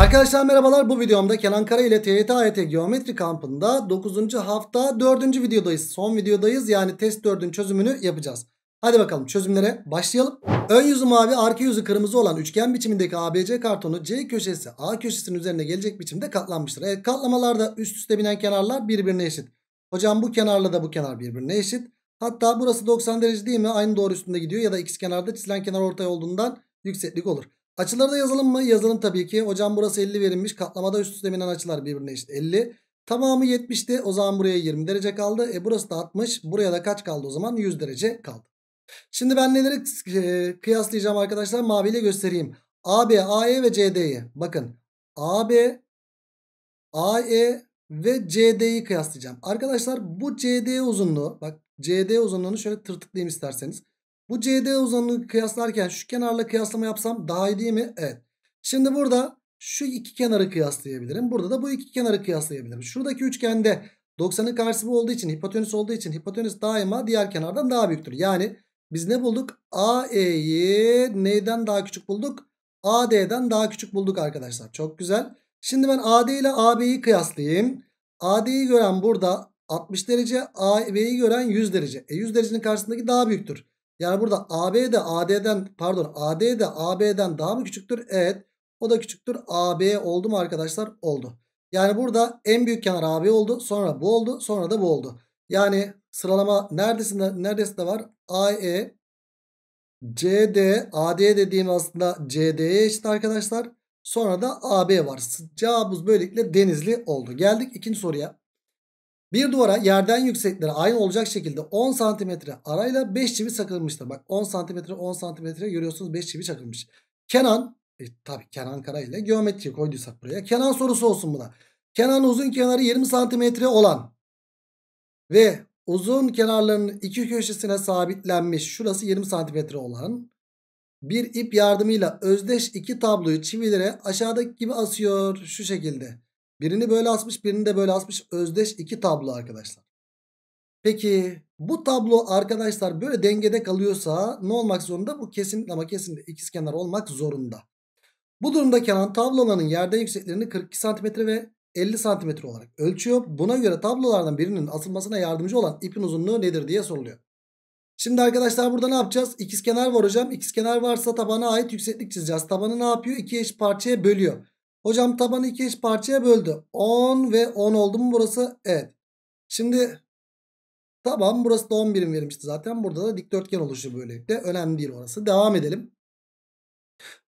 Arkadaşlar merhabalar bu videomda Kenan Kara ile TYT AYT e Geometri kampında 9. hafta 4. videodayız. Son videodayız yani test 4'ün çözümünü yapacağız. Hadi bakalım çözümlere başlayalım. Ön yüzü mavi arka yüzü kırmızı olan üçgen biçimindeki ABC kartonu C köşesi A köşesinin üzerine gelecek biçimde katlanmıştır. Evet katlamalarda üst üste binen kenarlar birbirine eşit. Hocam bu kenarla da bu kenar birbirine eşit. Hatta burası 90 derece değil mi? Aynı doğru üstünde gidiyor ya da x kenarda çizilen kenar ortay olduğundan yükseklik olur. Açıları da yazalım mı? Yazalım tabii ki. Hocam burası 50 verilmiş. Katlamada üst üste binen açılar birbirine eşit. 50. Tamamı 70'ti. O zaman buraya 20 derece kaldı. E burası da 60. Buraya da kaç kaldı o zaman? 100 derece kaldı. Şimdi ben neleri e, kıyaslayacağım arkadaşlar? Maviyle göstereyim. AB, AE ve CD'yi. Bakın. AB, AE ve CD'yi kıyaslayacağım. Arkadaşlar bu CD uzunluğu bak CD uzunluğunu şöyle tırtıklayayım isterseniz. Bu CD uzunluğu kıyaslarken şu kenarla kıyaslama yapsam daha iyi değil mi? Evet. Şimdi burada şu iki kenarı kıyaslayabilirim. Burada da bu iki kenarı kıyaslayabilirim. Şuradaki üçgende 90'ın karşısı bu olduğu için hipotenüs olduğu için hipotenüs daima diğer kenardan daha büyüktür. Yani biz ne bulduk? AE'yi neyden daha küçük bulduk? AD'den daha küçük bulduk arkadaşlar. Çok güzel. Şimdi ben AD ile AB'yi kıyaslayayım. AD'yi gören burada 60 derece, AB'yi gören 100 derece. E 100 derecenin karşısındaki daha büyüktür. Yani burada AB de AD'den pardon AD de AB'den daha mı küçüktür? Evet. O da küçüktür. AB oldu mu arkadaşlar? Oldu. Yani burada en büyük kenar AB oldu. Sonra bu oldu. Sonra da bu oldu. Yani sıralama neredesinde neredesinde var? AE CD AD dediğim aslında CD'ye eşit arkadaşlar. Sonra da AB var. Cevabımız böylelikle Denizli oldu. Geldik ikinci soruya. Bir duvara yerden yüksekleri aynı olacak şekilde 10 santimetre arayla 5 çivi çakılmıştır. Bak 10 santimetre 10 santimetre görüyorsunuz 5 çivi çakılmış. Kenan e, tabi Kenan Kara ile geometri koyduysak buraya. Kenan sorusu olsun buna. Kenan uzun kenarı 20 santimetre olan ve uzun kenarlarının iki köşesine sabitlenmiş şurası 20 santimetre olan bir ip yardımıyla özdeş iki tabloyu çivilere aşağıdaki gibi asıyor şu şekilde. Birini böyle asmış birini de böyle asmış. Özdeş iki tablo arkadaşlar. Peki bu tablo arkadaşlar böyle dengede kalıyorsa ne olmak zorunda? Bu kesinlikle ama kesinlikle ikizkenar olmak zorunda. Bu durumda Kenan tabloların yerden yükseklerini 42 cm ve 50 cm olarak ölçüyor. Buna göre tablolardan birinin asılmasına yardımcı olan ipin uzunluğu nedir diye soruluyor. Şimdi arkadaşlar burada ne yapacağız? İkizkenar var hocam. İkizkenar varsa tabana ait yükseklik çizeceğiz. Tabanı ne yapıyor? İki eş parçaya bölüyor. Hocam tabanı iki eş parçaya böldü. 10 ve 10 oldu mu burası? Evet. Şimdi taban burası da 10 birim verilmişti zaten. Burada da dikdörtgen oluşuyor böylelikle. Önemli değil orası. Devam edelim.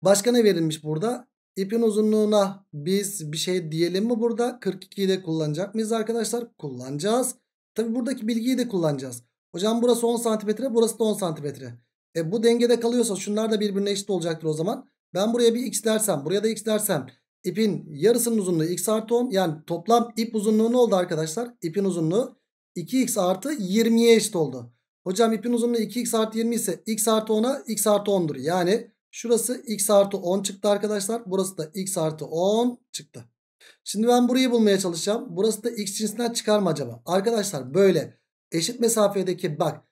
Başka ne verilmiş burada? İpin uzunluğuna biz bir şey diyelim mi burada? 42'yi de kullanacak mıyız arkadaşlar? Kullanacağız. Tabi buradaki bilgiyi de kullanacağız. Hocam burası 10 santimetre burası da 10 santimetre. E bu dengede kalıyorsa şunlar da birbirine eşit olacaktır o zaman. Ben buraya bir x dersem buraya da x dersem ipin yarısının uzunluğu x artı 10. Yani toplam ip uzunluğu ne oldu arkadaşlar? İpin uzunluğu 2x artı 20'ye eşit oldu. Hocam ipin uzunluğu 2x artı 20 ise x artı 10'a x artı 10'dur. Yani şurası x artı 10 çıktı arkadaşlar. Burası da x artı 10 çıktı. Şimdi ben burayı bulmaya çalışacağım. Burası da x cinsinden çıkar mı acaba? Arkadaşlar böyle eşit mesafedeki bak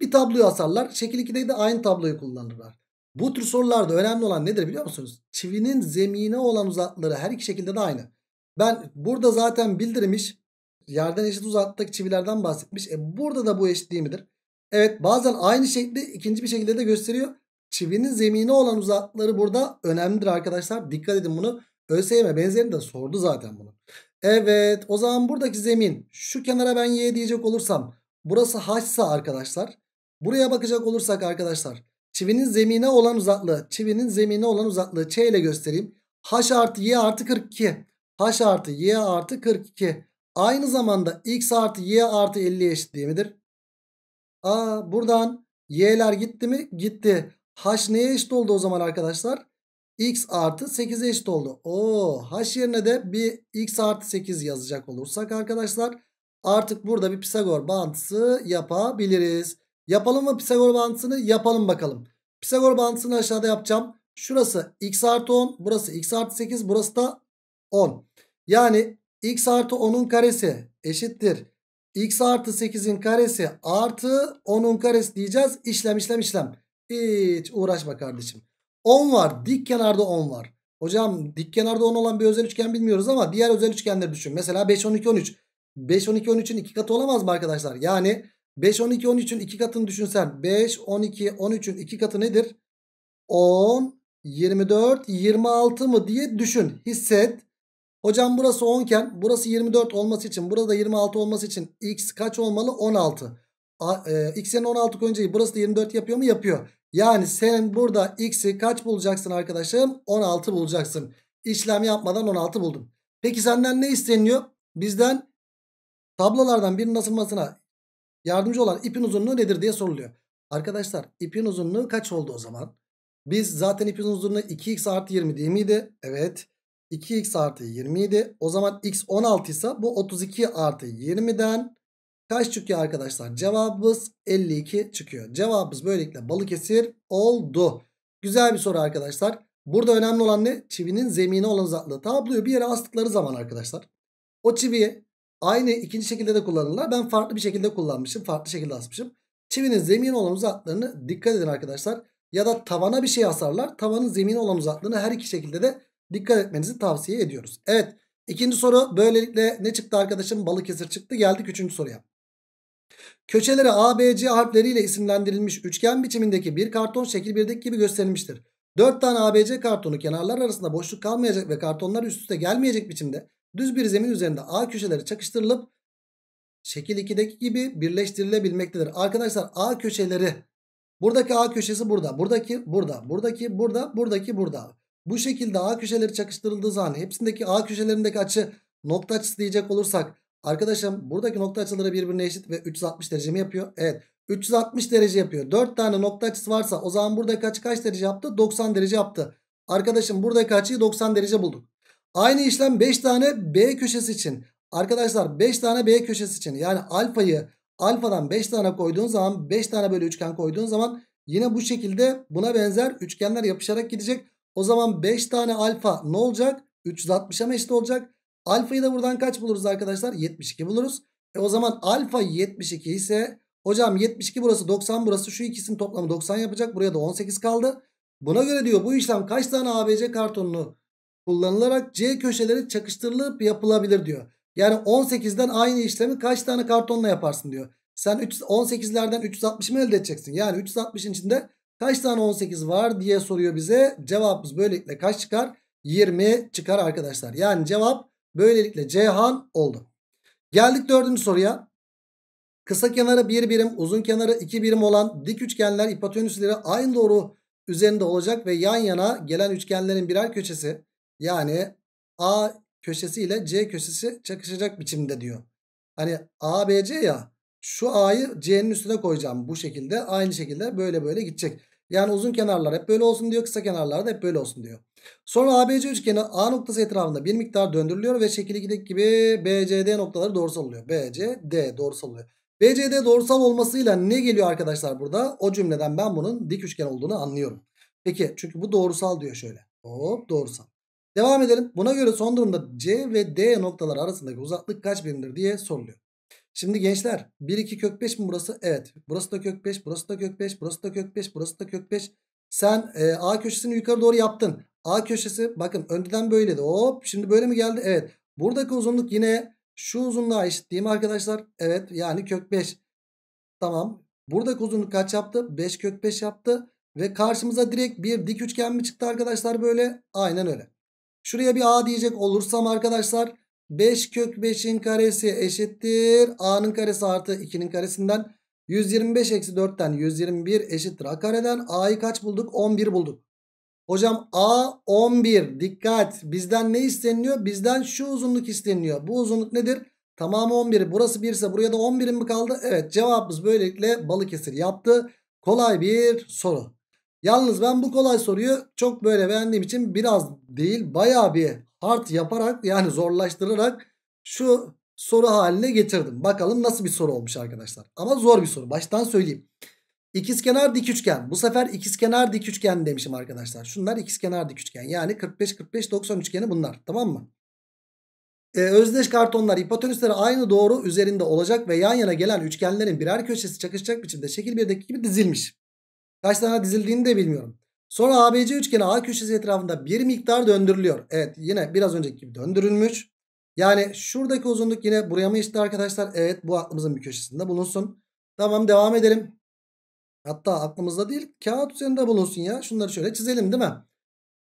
bir tabloyu asarlar. Şekil 2'de de aynı tabloyu kullanırlar. Bu tür sorularda önemli olan nedir biliyor musunuz? Çivinin zemine olan uzaklıkları her iki şekilde de aynı. Ben burada zaten bildirmiş yerden eşit uzaklıktaki çivilerden bahsetmiş. E burada da bu eşitliği midir? Evet bazen aynı şekli ikinci bir şekilde de gösteriyor. Çivinin zemine olan uzaklıkları burada önemlidir arkadaşlar. Dikkat edin bunu. ÖSYM e benzerini de sordu zaten bunu. Evet o zaman buradaki zemin şu kenara ben y diyecek olursam burası h'sa arkadaşlar. Buraya bakacak olursak arkadaşlar Çivinin zemine olan uzaklığı. Çivinin zemine olan uzaklığı Ç ile göstereyim. H artı Y artı 42. H artı Y artı 42. Aynı zamanda X artı Y artı 50 eşit değil midir? Aa, buradan Y'ler gitti mi? Gitti. H neye eşit oldu o zaman arkadaşlar? X artı 8'e eşit oldu. Oo, H yerine de bir X artı 8 yazacak olursak arkadaşlar artık burada bir Pisagor bağıntısı yapabiliriz. Yapalım mı Pisagor bağıntısını? Yapalım bakalım. Pisagor bağıntısını aşağıda yapacağım. Şurası x artı 10. Burası x artı 8. Burası da 10. Yani x artı 10'un karesi eşittir. x artı 8'in karesi artı 10'un karesi diyeceğiz. İşlem işlem işlem. Hiç uğraşma kardeşim. 10 var. Dik kenarda 10 var. Hocam dik kenarda 10 olan bir özel üçgen bilmiyoruz ama diğer özel üçgenleri düşün. Mesela 5, 12, 13. 5, 12, 13'ün iki katı olamaz mı arkadaşlar? Yani 5, 12, 13'ün 2 katını düşünsen 5, 12, 13'ün 2 katı nedir? 10, 24, 26 mı diye düşün, hisset. Hocam burası 10 iken burası 24 olması için burada 26 olması için x kaç olmalı? 16. A, e, x'in 16 koyunca burası da 24 yapıyor mu? Yapıyor. Yani sen burada x'i kaç bulacaksın arkadaşım? 16 bulacaksın. İşlem yapmadan 16 buldum. Peki senden ne isteniyor? Bizden tablolardan birinin asılmasına yardımcı olan ipin uzunluğu nedir diye soruluyor. Arkadaşlar ipin uzunluğu kaç oldu o zaman? Biz zaten ipin uzunluğu 2x artı 20 değil miydi? Evet. 2x artı 20 idi. O zaman x 16 ise bu 32 artı 20'den kaç çıkıyor arkadaşlar? Cevabımız 52 çıkıyor. Cevabımız böylelikle Balıkesir oldu. Güzel bir soru arkadaşlar. Burada önemli olan ne? Çivinin zemini olan uzaklığı. Tabloyu bir yere astıkları zaman arkadaşlar. O çiviye Aynı ikinci şekilde de kullanırlar. Ben farklı bir şekilde kullanmışım. Farklı şekilde asmışım. Çivinin zemin olan uzaklarını dikkat edin arkadaşlar. Ya da tavana bir şey asarlar. Tavanın zemin olan uzaklığını her iki şekilde de dikkat etmenizi tavsiye ediyoruz. Evet. İkinci soru böylelikle ne çıktı arkadaşım? Balıkesir çıktı. Geldik üçüncü soruya. Köşeleri A, B, C harfleriyle isimlendirilmiş üçgen biçimindeki bir karton şekil 1'deki gibi gösterilmiştir. Dört tane ABC kartonu kenarlar arasında boşluk kalmayacak ve kartonlar üst üste gelmeyecek biçimde Düz bir zemin üzerinde A köşeleri çakıştırılıp şekil 2'deki gibi birleştirilebilmektedir. Arkadaşlar A köşeleri buradaki A köşesi burada, buradaki burada, buradaki burada, buradaki burada. Bu şekilde A köşeleri çakıştırıldığı zaman hepsindeki A köşelerindeki açı nokta açısı diyecek olursak arkadaşım buradaki nokta açıları birbirine eşit ve 360 derece mi yapıyor? Evet. 360 derece yapıyor. 4 tane nokta açısı varsa o zaman buradaki açı kaç derece yaptı? 90 derece yaptı. Arkadaşım buradaki açıyı 90 derece bulduk. Aynı işlem 5 tane B köşesi için. Arkadaşlar 5 tane B köşesi için yani alfayı alfadan 5 tane koyduğun zaman 5 tane böyle üçgen koyduğun zaman yine bu şekilde buna benzer üçgenler yapışarak gidecek. O zaman 5 tane alfa ne olacak? 360'a eşit olacak? Alfayı da buradan kaç buluruz arkadaşlar? 72 buluruz. E o zaman alfa 72 ise hocam 72 burası 90 burası şu ikisinin toplamı 90 yapacak. Buraya da 18 kaldı. Buna göre diyor bu işlem kaç tane ABC kartonunu kullanılarak C köşeleri çakıştırılıp yapılabilir diyor. Yani 18'den aynı işlemi kaç tane kartonla yaparsın diyor. Sen 18'lerden 360 mı elde edeceksin? Yani 360'in içinde kaç tane 18 var diye soruyor bize. Cevabımız böylelikle kaç çıkar? 20 çıkar arkadaşlar. Yani cevap böylelikle Cihan oldu. Geldik dördüncü soruya. Kısa kenarı bir birim, uzun kenarı iki birim olan dik üçgenler hipotenüsleri aynı doğru üzerinde olacak ve yan yana gelen üçgenlerin birer köşesi yani A köşesi ile C köşesi çakışacak biçimde diyor. Hani A B C ya şu A'yı C'nin üstüne koyacağım bu şekilde. Aynı şekilde böyle böyle gidecek. Yani uzun kenarlar hep böyle olsun diyor. Kısa kenarlar da hep böyle olsun diyor. Sonra ABC üçgeni A noktası etrafında bir miktar döndürülüyor ve şekli 2'deki gibi BCD noktaları doğrusal oluyor. BCD doğrusal oluyor. BCD doğrusal olmasıyla ne geliyor arkadaşlar burada? O cümleden ben bunun dik üçgen olduğunu anlıyorum. Peki çünkü bu doğrusal diyor şöyle. Hop doğrusal. Devam edelim. Buna göre son durumda C ve D noktaları arasındaki uzaklık kaç birimdir diye soruluyor. Şimdi gençler 1 2 kök 5 mi burası? Evet. Burası da kök 5, burası da kök 5, burası da kök 5, burası da kök 5. Sen e, A köşesini yukarı doğru yaptın. A köşesi bakın önceden böyleydi. Hop şimdi böyle mi geldi? Evet. Buradaki uzunluk yine şu uzunluğa eşit değil mi arkadaşlar? Evet yani kök 5. Tamam. Buradaki uzunluk kaç yaptı? 5 kök 5 yaptı. Ve karşımıza direkt bir dik üçgen mi çıktı arkadaşlar böyle? Aynen öyle. Şuraya bir a diyecek olursam arkadaşlar 5 kök 5'in karesi eşittir. A'nın karesi artı 2'nin karesinden 125 eksi 4'ten 121 eşittir. A kareden A'yı kaç bulduk? 11 bulduk. Hocam A 11 dikkat bizden ne isteniyor? Bizden şu uzunluk isteniyor. Bu uzunluk nedir? Tamamı 11 burası 1 ise buraya da 11'in mi kaldı? Evet cevabımız böylelikle balık Balıkesir yaptı. Kolay bir soru. Yalnız ben bu kolay soruyu çok böyle beğendiğim için biraz değil baya bir hard yaparak yani zorlaştırarak şu soru haline getirdim. Bakalım nasıl bir soru olmuş arkadaşlar. Ama zor bir soru baştan söyleyeyim. İkizkenar dik üçgen. Bu sefer ikizkenar dik üçgen demişim arkadaşlar. Şunlar ikizkenar dik üçgen. Yani 45 45 90 üçgeni bunlar. Tamam mı? Ee, özdeş kartonlar hipotenüsleri aynı doğru üzerinde olacak ve yan yana gelen üçgenlerin birer köşesi çakışacak biçimde şekil 1'deki gibi dizilmiş. Kaç tane dizildiğini de bilmiyorum. Sonra ABC üçgeni A köşesi etrafında bir miktar döndürülüyor. Evet yine biraz önceki gibi döndürülmüş. Yani şuradaki uzunluk yine buraya mı işte arkadaşlar? Evet bu aklımızın bir köşesinde bulunsun. Tamam devam edelim. Hatta aklımızda değil kağıt üzerinde bulunsun ya. Şunları şöyle çizelim değil mi?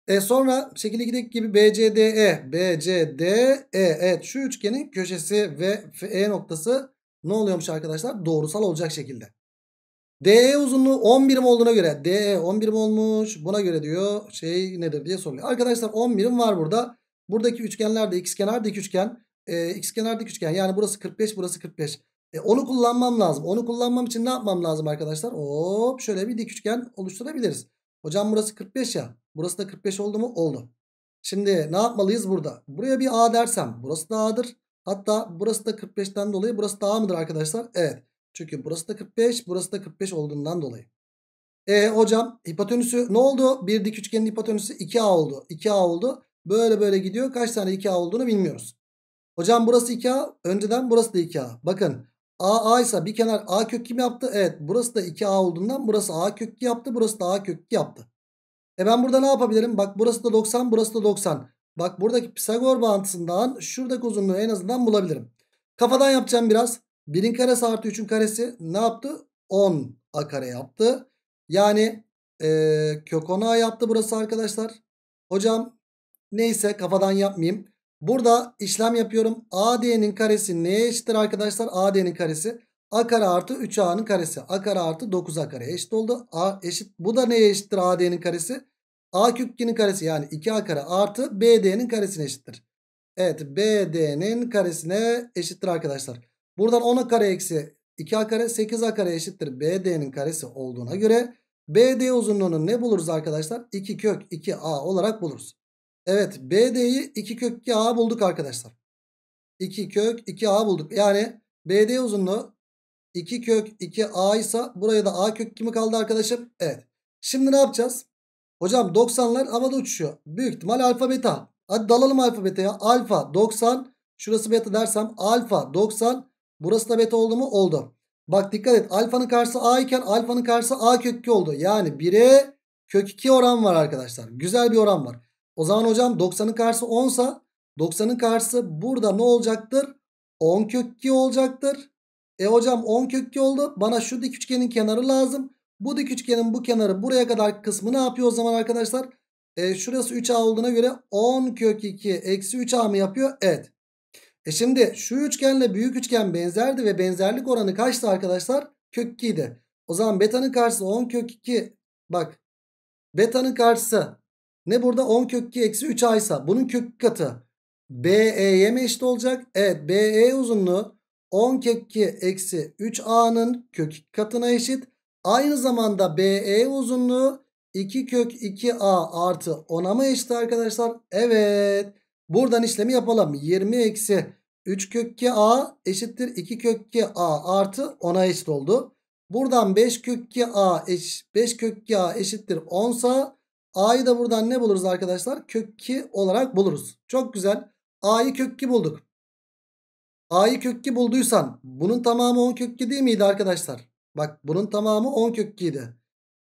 E sonra şekil 2'deki gibi BCDE, BCDE evet şu üçgenin köşesi ve E noktası ne oluyormuş arkadaşlar? Doğrusal olacak şekilde. DE uzunluğu 11 birim olduğuna göre DE 11 birim olmuş. Buna göre diyor şey nedir diye soruluyor. Arkadaşlar 11 birim var burada. Buradaki üçgenlerde x kenar dik üçgen. E, kenar dik üçgen. Yani burası 45 burası 45. E, onu kullanmam lazım. Onu kullanmam için ne yapmam lazım arkadaşlar? Hop şöyle bir dik üçgen oluşturabiliriz. Hocam burası 45 ya. Burası da 45 oldu mu? Oldu. Şimdi ne yapmalıyız burada? Buraya bir A dersem burası da A'dır. Hatta burası da 45'ten dolayı burası da A mıdır arkadaşlar? Evet. Çünkü burası da 45 burası da 45 olduğundan dolayı. E hocam hipotenüsü ne oldu? Bir dik üçgenin hipotenüsü 2A oldu. 2A oldu. Böyle böyle gidiyor. Kaç tane 2A olduğunu bilmiyoruz. Hocam burası 2A. Önceden burası da 2A. Bakın A A ise bir kenar A kök kim yaptı? Evet burası da 2A olduğundan burası A kök yaptı. Burası da A kök yaptı. E ben burada ne yapabilirim? Bak burası da 90 burası da 90. Bak buradaki Pisagor bağıntısından şuradaki uzunluğu en azından bulabilirim. Kafadan yapacağım biraz. 1'in karesi artı 3'ün karesi ne yaptı? 10 a kare yaptı. Yani e, kök 10 a yaptı burası arkadaşlar. Hocam neyse kafadan yapmayayım. Burada işlem yapıyorum. AD'nin karesi neye eşittir arkadaşlar? AD'nin karesi a kare artı 3a'nın karesi. a kare artı 9a kare eşit oldu. A eşit. Bu da neye eşittir AD'nin karesi? A kök 2'nin karesi yani 2a kare artı BD'nin karesine eşittir. Evet BD'nin karesine eşittir arkadaşlar. Buradan 10 kare eksi 2a kare 8a kare eşittir BD'nin karesi olduğuna göre BD uzunluğunu ne buluruz arkadaşlar? 2 kök 2a olarak buluruz. Evet BD'yi 2 kök 2a bulduk arkadaşlar. 2 kök 2a bulduk. Yani BD uzunluğu 2 kök 2a ise buraya da a kök kimi kaldı arkadaşım? Evet. Şimdi ne yapacağız? Hocam 90'lar havada uçuşuyor. Büyük ihtimal alfa beta. Hadi dalalım alfa beta ya. Alfa 90 şurası beta dersem alfa 90 Burası da beta oldu mu? Oldu. Bak dikkat et. Alfanın karşısı A iken alfanın karşısı A kök 2 oldu. Yani 1'e kök 2 oran var arkadaşlar. Güzel bir oran var. O zaman hocam 90'ın karşısı 10 sa 90'ın karşısı burada ne olacaktır? 10 kök 2 olacaktır. E hocam 10 kök 2 oldu. Bana şu dik üçgenin kenarı lazım. Bu dik üçgenin bu kenarı buraya kadar kısmı ne yapıyor o zaman arkadaşlar? E, şurası 3A olduğuna göre 10 kök 2 eksi 3A mı yapıyor? Evet. E şimdi şu üçgenle büyük üçgen benzerdi ve benzerlik oranı kaçtı arkadaşlar? Kök 2 O zaman betanın karşısı 10 kök 2. Bak betanın karşısı ne burada 10 kök 2 eksi 3 aysa bunun kök katı BE'ye mi eşit olacak? Evet BE uzunluğu 10 kök 2 eksi 3A'nın kök 2 katına eşit. Aynı zamanda BE uzunluğu 2 kök 2A artı 10'a mı eşit arkadaşlar? Evet. Buradan işlemi yapalım. 20 eksi 3 kökke a eşittir 2 kökke a artı 10'a eşit oldu. Buradan 5 kökke a eş, 5 kökke a eşittir 10 a'yı da buradan ne buluruz arkadaşlar? Kökki olarak buluruz. Çok güzel. a'yı kökki bulduk. a'yı kökki bulduysan bunun tamamı 10 kökki değil miydi arkadaşlar? Bak bunun tamamı 10 kökkiydi.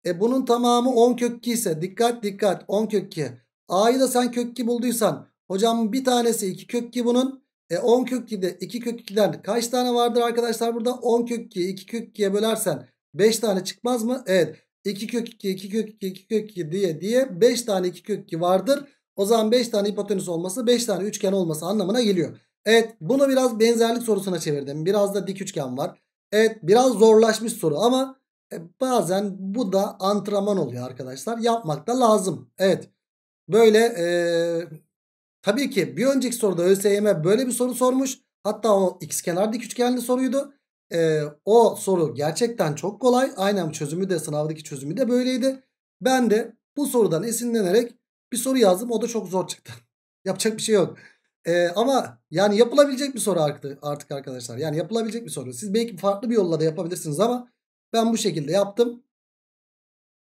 E bunun tamamı 10 kökki ise dikkat dikkat 10 kökki. a'yı da sen kökki bulduysan Hocam bir tanesi 2 kök 2 bunun. E 10 kök 2'de 2 kök 2'den kaç tane vardır arkadaşlar burada? 10 kök 2'yi 2 kök 2'ye bölersen 5 tane çıkmaz mı? Evet. 2 kök 2, 2 kök 2, 2 kök 2 diye diye 5 tane 2 kök 2 vardır. O zaman 5 tane hipotenüs olması 5 tane üçgen olması anlamına geliyor. Evet bunu biraz benzerlik sorusuna çevirdim. Biraz da dik üçgen var. Evet biraz zorlaşmış soru ama e, bazen bu da antrenman oluyor arkadaşlar. Yapmak da lazım. Evet böyle e, Tabii ki bir önceki soruda ÖSYM böyle bir soru sormuş. Hatta o x kenar dik üçgenli soruydu. Ee, o soru gerçekten çok kolay. Aynen çözümü de sınavdaki çözümü de böyleydi. Ben de bu sorudan esinlenerek bir soru yazdım. O da çok zor çıktı. Yapacak bir şey yok. Ee, ama yani yapılabilecek bir soru artık, artık arkadaşlar. Yani yapılabilecek bir soru. Siz belki farklı bir yolla da yapabilirsiniz ama ben bu şekilde yaptım.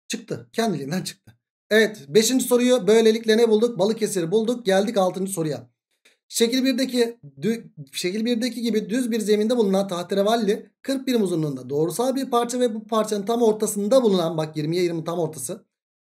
Çıktı. Kendiliğinden çıktı. Evet 5. soruyu böylelikle ne bulduk? Balıkesir bulduk. Geldik 6. soruya. Şekil 1'deki şekil 1'deki gibi düz bir zeminde bulunan tahterevalli 40 birim uzunluğunda doğrusal bir parça ve bu parçanın tam ortasında bulunan bak 20'ye 20 tam ortası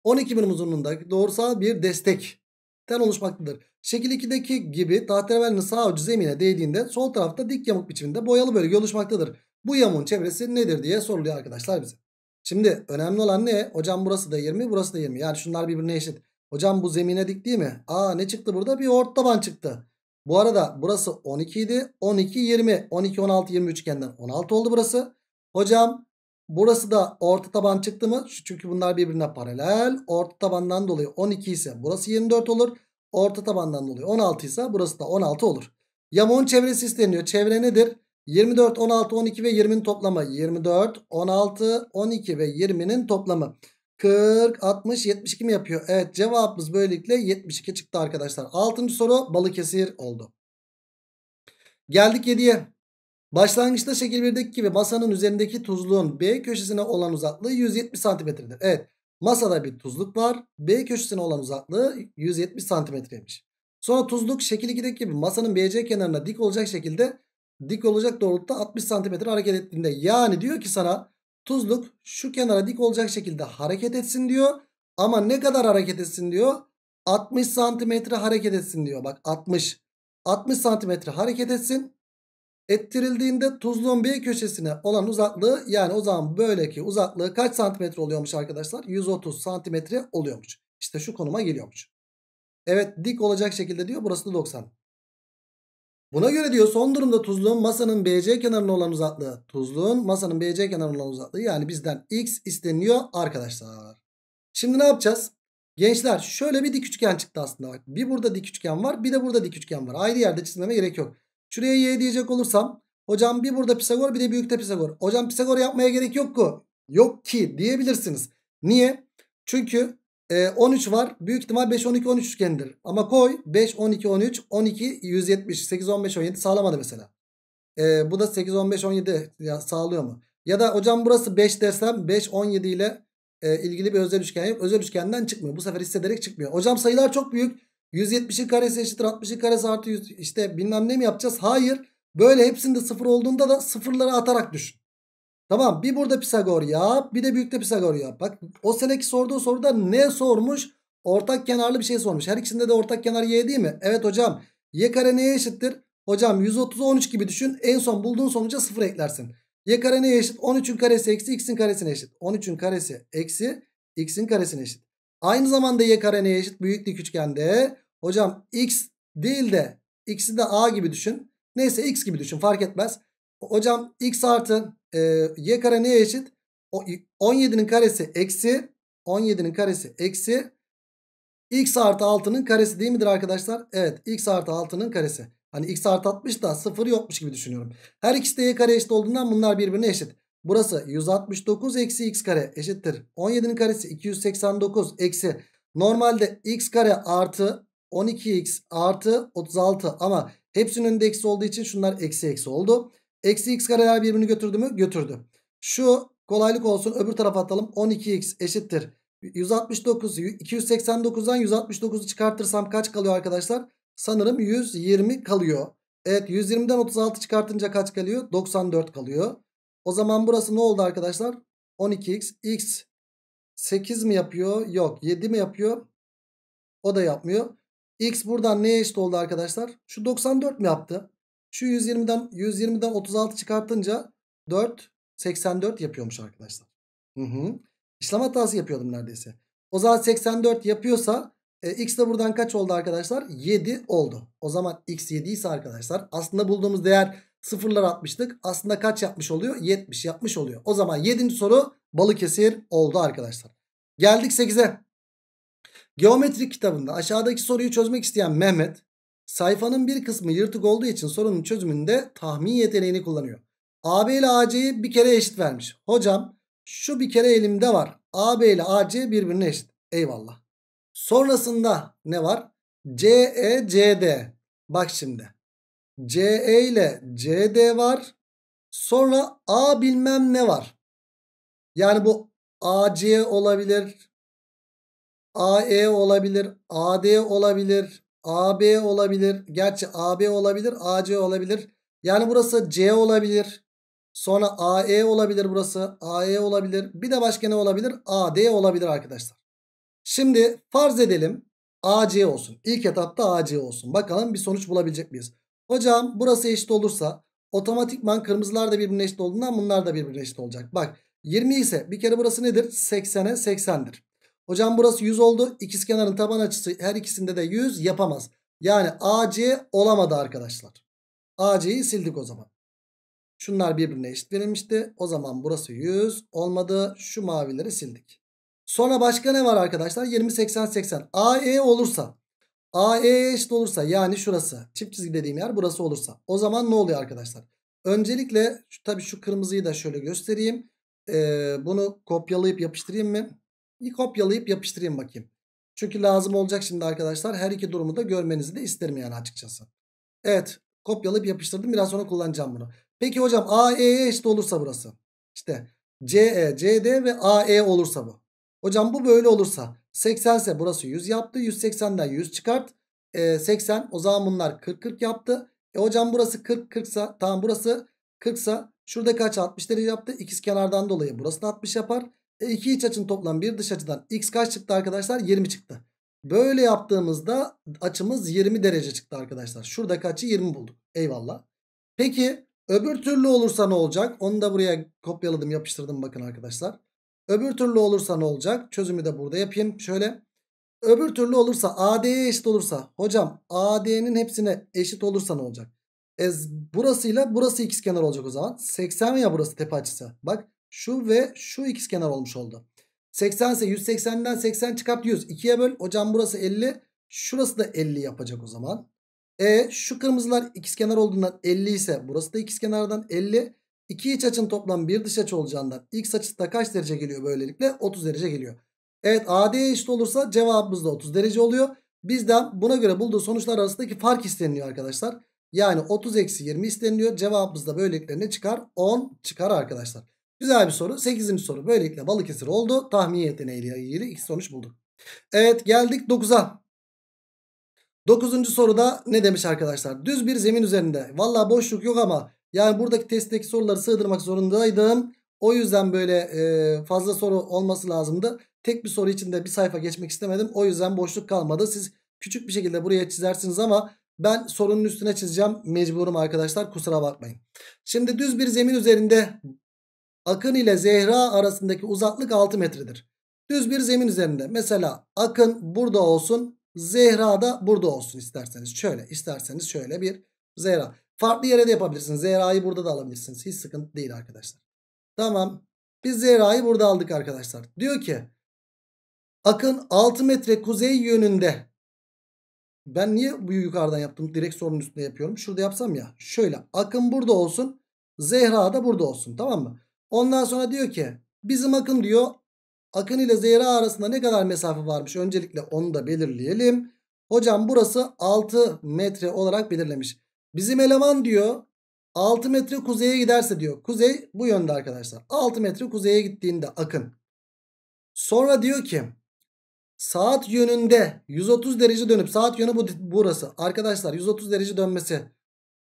12 birim uzunluğunda doğrusal bir destekten oluşmaktadır. Şekil 2'deki gibi tahterevallinin sağ ucu zemine değdiğinde sol tarafta dik yamuk biçiminde boyalı bölge oluşmaktadır. Bu yamuğun çevresi nedir diye soruluyor arkadaşlar bize. Şimdi önemli olan ne? Hocam burası da 20 burası da 20. Yani şunlar birbirine eşit. Hocam bu zemine dik değil mi? Aa ne çıktı burada? Bir ort taban çıktı. Bu arada burası 12 idi. 12 20. 12 16 20 üçgenden 16 oldu burası. Hocam burası da orta taban çıktı mı? Çünkü bunlar birbirine paralel. Orta tabandan dolayı 12 ise burası 24 olur. Orta tabandan dolayı 16 ise burası da 16 olur. Yamuğun çevresi isteniyor. Çevre nedir? 24, 16, 12 ve 20'nin toplamı. 24, 16, 12 ve 20'nin toplamı. 40, 60, 72 mi yapıyor? Evet cevabımız böylelikle 72 çıktı arkadaşlar. 6. soru Balıkesir oldu. Geldik 7'ye. Başlangıçta şekil 1'deki gibi masanın üzerindeki tuzluğun B köşesine olan uzaklığı 170 santimetredir. Evet masada bir tuzluk var. B köşesine olan uzaklığı 170 santimetreymiş. Sonra tuzluk şekil 2'deki gibi masanın BC kenarına dik olacak şekilde dik olacak doğrultuda 60 santimetre hareket ettiğinde. Yani diyor ki sana tuzluk şu kenara dik olacak şekilde hareket etsin diyor. Ama ne kadar hareket etsin diyor. 60 santimetre hareket etsin diyor. Bak 60. 60 santimetre hareket etsin. Ettirildiğinde tuzluğun bir köşesine olan uzaklığı yani o zaman ki uzaklığı kaç santimetre oluyormuş arkadaşlar? 130 santimetre oluyormuş. İşte şu konuma geliyormuş. Evet dik olacak şekilde diyor burası da 90. Buna göre diyor son durumda tuzluğun masanın BC kenarına olan uzaklığı. Tuzluğun masanın BC kenarına olan uzaklığı. Yani bizden X isteniyor arkadaşlar. Şimdi ne yapacağız? Gençler şöyle bir dik üçgen çıktı aslında. Bak, bir burada dik üçgen var bir de burada dik üçgen var. Ayrı yerde çizmeme gerek yok. Şuraya Y diyecek olursam. Hocam bir burada Pisagor bir de büyükte Pisagor. Hocam Pisagor yapmaya gerek yok ki. Yok ki diyebilirsiniz. Niye? Çünkü e, ee, 13 var. Büyük ihtimal 5, 12, 13 üçgenidir. Ama koy 5, 12, 13, 12, 170, 8, 15, 17 sağlamadı mesela. E, bu da 8, 15, 17 ya, sağlıyor mu? Ya da hocam burası 5 dersem 5, 17 ile e, ilgili bir özel üçgen yok. Özel üçgenden çıkmıyor. Bu sefer hissederek çıkmıyor. Hocam sayılar çok büyük. 170'in karesi eşittir 60'ın karesi artı 100 işte bilmem ne mi yapacağız? Hayır. Böyle hepsinde sıfır olduğunda da sıfırları atarak düşün. Tamam bir burada Pisagor yap bir de büyükte Pisagor yap. Bak o seneki sorduğu soruda ne sormuş? Ortak kenarlı bir şey sormuş. Her ikisinde de ortak kenar y değil mi? Evet hocam. Y kare neye eşittir? Hocam 130 13 gibi düşün. En son bulduğun sonuca 0 eklersin. Y kare neye eşit? 13'ün karesi eksi x'in karesine eşit. 13'ün karesi eksi x'in karesine eşit. Aynı zamanda y kare neye eşit? Büyük dik üçgende. Hocam x değil de x'i de a gibi düşün. Neyse x gibi düşün fark etmez. Hocam x artı ee, y kare neye eşit? 17'nin karesi eksi 17'nin karesi eksi x artı 6'nın karesi değil midir arkadaşlar? Evet x artı 6'nın karesi. Hani x artı 60 da 0 yokmuş gibi düşünüyorum. Her ikisi de y kare eşit olduğundan bunlar birbirine eşit. Burası 169 eksi x kare eşittir. 17'nin karesi 289 eksi. Normalde x kare artı 12x artı 36 ama hepsinin önünde eksi olduğu için şunlar eksi eksi oldu. Eksi x kareler birbirini götürdü mü? Götürdü. Şu kolaylık olsun öbür tarafa atalım. 12x eşittir. 169 289'dan 169'u çıkartırsam kaç kalıyor arkadaşlar? Sanırım 120 kalıyor. Evet 120'den 36 çıkartınca kaç kalıyor? 94 kalıyor. O zaman burası ne oldu arkadaşlar? 12x x 8 mi yapıyor? Yok 7 mi yapıyor? O da yapmıyor. X buradan neye eşit oldu arkadaşlar? Şu 94 mi yaptı? Şu 120'den 120'den 36 çıkartınca 4 84 yapıyormuş arkadaşlar. Hı hı. İşlem hatası yapıyordum neredeyse. O zaman 84 yapıyorsa e, x de buradan kaç oldu arkadaşlar? 7 oldu. O zaman x 7 ise arkadaşlar aslında bulduğumuz değer sıfırlar atmıştık. Aslında kaç yapmış oluyor? 70 yapmış oluyor. O zaman 7. soru Balıkesir oldu arkadaşlar. Geldik 8'e. Geometrik kitabında aşağıdaki soruyu çözmek isteyen Mehmet Sayfanın bir kısmı yırtık olduğu için sorunun çözümünde tahmin yeteneğini kullanıyor. AB ile AC'yi bir kere eşit vermiş. Hocam şu bir kere elimde var. AB ile AC birbirine eşit. Eyvallah. Sonrasında ne var? CE CD. Bak şimdi. CE ile CD var. Sonra A bilmem ne var. Yani bu AC olabilir. AE olabilir. AD olabilir. AB olabilir. Gerçi AB olabilir. AC olabilir. Yani burası C olabilir. Sonra AE olabilir burası. AE olabilir. Bir de başka ne olabilir? AD olabilir arkadaşlar. Şimdi farz edelim. AC olsun. İlk etapta AC olsun. Bakalım bir sonuç bulabilecek miyiz? Hocam burası eşit olursa otomatikman kırmızılar da birbirine eşit olduğundan bunlar da birbirine eşit olacak. Bak 20 ise bir kere burası nedir? 80'e 80'dir. Hocam burası 100 oldu. kenarın taban açısı her ikisinde de 100 yapamaz. Yani AC olamadı arkadaşlar. AC'yi sildik o zaman. Şunlar birbirine eşit verilmişti. O zaman burası 100 olmadı. Şu mavileri sildik. Sonra başka ne var arkadaşlar? 20, 80, 80. AE olursa. AE eşit olursa yani şurası. Çift çizgi dediğim yer burası olursa. O zaman ne oluyor arkadaşlar? Öncelikle tabii şu kırmızıyı da şöyle göstereyim. Ee, bunu kopyalayıp yapıştırayım mı? Bir kopyalayıp yapıştırayım bakayım. Çünkü lazım olacak şimdi arkadaşlar. Her iki durumu da görmenizi de isterim yani açıkçası. Evet kopyalayıp yapıştırdım. Biraz sonra kullanacağım bunu. Peki hocam AE'ye e eşit olursa burası. İşte CE, CD ve AE olursa bu. Hocam bu böyle olursa 80 ise burası 100 yaptı. 180'den 100 çıkart. E, 80 o zaman bunlar 40-40 yaptı. E hocam burası 40-40 ise tamam burası 40 sa şurada kaç 60 derece yaptı. İkiz kenardan dolayı burası da 60 yapar. E, iki iç açının toplam bir dış açıdan x kaç çıktı arkadaşlar? 20 çıktı. Böyle yaptığımızda açımız 20 derece çıktı arkadaşlar. Şurada açı 20 bulduk. Eyvallah. Peki öbür türlü olursa ne olacak? Onu da buraya kopyaladım yapıştırdım bakın arkadaşlar. Öbür türlü olursa ne olacak? Çözümü de burada yapayım. Şöyle öbür türlü olursa AD'ye eşit olursa hocam AD'nin hepsine eşit olursa ne olacak? E, burasıyla burası ikizkenar olacak o zaman. 80 ya burası tepe açısı. Bak şu ve şu ikiz kenar olmuş oldu. 80 ise 180'den 80 çıkart 100. 2'ye böl. Hocam burası 50. Şurası da 50 yapacak o zaman. E şu kırmızılar ikiz kenar olduğundan 50 ise burası da ikiz kenardan 50. İki iç açın toplam bir dış açı olacağından x açısı da kaç derece geliyor böylelikle? 30 derece geliyor. Evet AD'ye eşit olursa cevabımız da 30 derece oluyor. Bizden buna göre bulduğu sonuçlar arasındaki fark isteniliyor arkadaşlar. Yani 30 eksi 20 isteniliyor. Cevabımız da böylelikle ne çıkar? 10 çıkar arkadaşlar. Güzel bir soru. 8. soru. Böylelikle Balıkesir oldu. Tahmini yeteneğiyle ilgili ilk sonuç bulduk. Evet geldik 9'a. 9. soruda ne demiş arkadaşlar? Düz bir zemin üzerinde. Valla boşluk yok ama yani buradaki testteki soruları sığdırmak zorundaydım. O yüzden böyle e, fazla soru olması lazımdı. Tek bir soru içinde bir sayfa geçmek istemedim. O yüzden boşluk kalmadı. Siz küçük bir şekilde buraya çizersiniz ama ben sorunun üstüne çizeceğim. Mecburum arkadaşlar kusura bakmayın. Şimdi düz bir zemin üzerinde Akın ile Zehra arasındaki uzaklık 6 metredir. Düz bir zemin üzerinde. Mesela Akın burada olsun. Zehra da burada olsun isterseniz. Şöyle isterseniz şöyle bir Zehra. Farklı yere de yapabilirsiniz. Zehra'yı burada da alabilirsiniz. Hiç sıkıntı değil arkadaşlar. Tamam. Biz Zehra'yı burada aldık arkadaşlar. Diyor ki Akın 6 metre kuzey yönünde. Ben niye bu yukarıdan yaptım? Direkt sorunun üstüne yapıyorum. Şurada yapsam ya. Şöyle Akın burada olsun. Zehra da burada olsun. Tamam mı? Ondan sonra diyor ki bizim akın diyor akın ile zehra arasında ne kadar mesafe varmış öncelikle onu da belirleyelim. Hocam burası 6 metre olarak belirlemiş. Bizim eleman diyor 6 metre kuzeye giderse diyor. Kuzey bu yönde arkadaşlar. 6 metre kuzeye gittiğinde akın. Sonra diyor ki saat yönünde 130 derece dönüp saat yönü bu burası. Arkadaşlar 130 derece dönmesi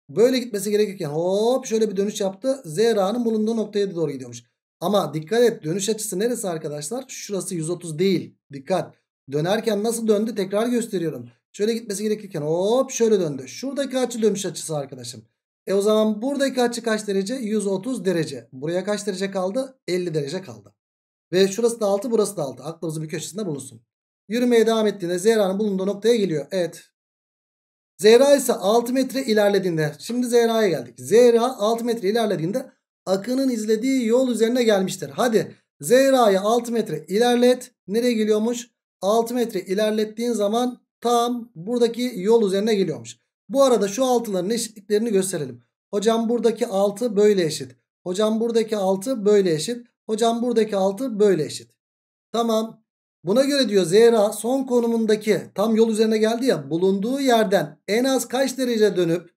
Böyle gitmesi gerekirken hop şöyle bir dönüş yaptı. Z bulunduğu noktaya doğru gidiyormuş. Ama dikkat et dönüş açısı neresi arkadaşlar? Şurası 130 değil. Dikkat. Dönerken nasıl döndü tekrar gösteriyorum. Şöyle gitmesi gerekirken hop şöyle döndü. Şuradaki açı dönüş açısı arkadaşım. E o zaman buradaki açı kaç derece? 130 derece. Buraya kaç derece kaldı? 50 derece kaldı. Ve şurası da 6 burası da 6. Aklımızın bir köşesinde bulunsun. Yürümeye devam ettiğinde Zehra'nın bulunduğu noktaya geliyor. Evet Zehra ise 6 metre ilerlediğinde şimdi Zehra'ya geldik. Zehra 6 metre ilerlediğinde akının izlediği yol üzerine gelmiştir. Hadi Zehra'yı 6 metre ilerlet. Nereye geliyormuş? 6 metre ilerlettiğin zaman tam buradaki yol üzerine geliyormuş. Bu arada şu altıların eşitliklerini gösterelim. Hocam buradaki 6 böyle eşit. Hocam buradaki 6 böyle eşit. Hocam buradaki 6 böyle eşit. Tamam. Buna göre diyor Zehra son konumundaki tam yol üzerine geldi ya bulunduğu yerden en az kaç derece dönüp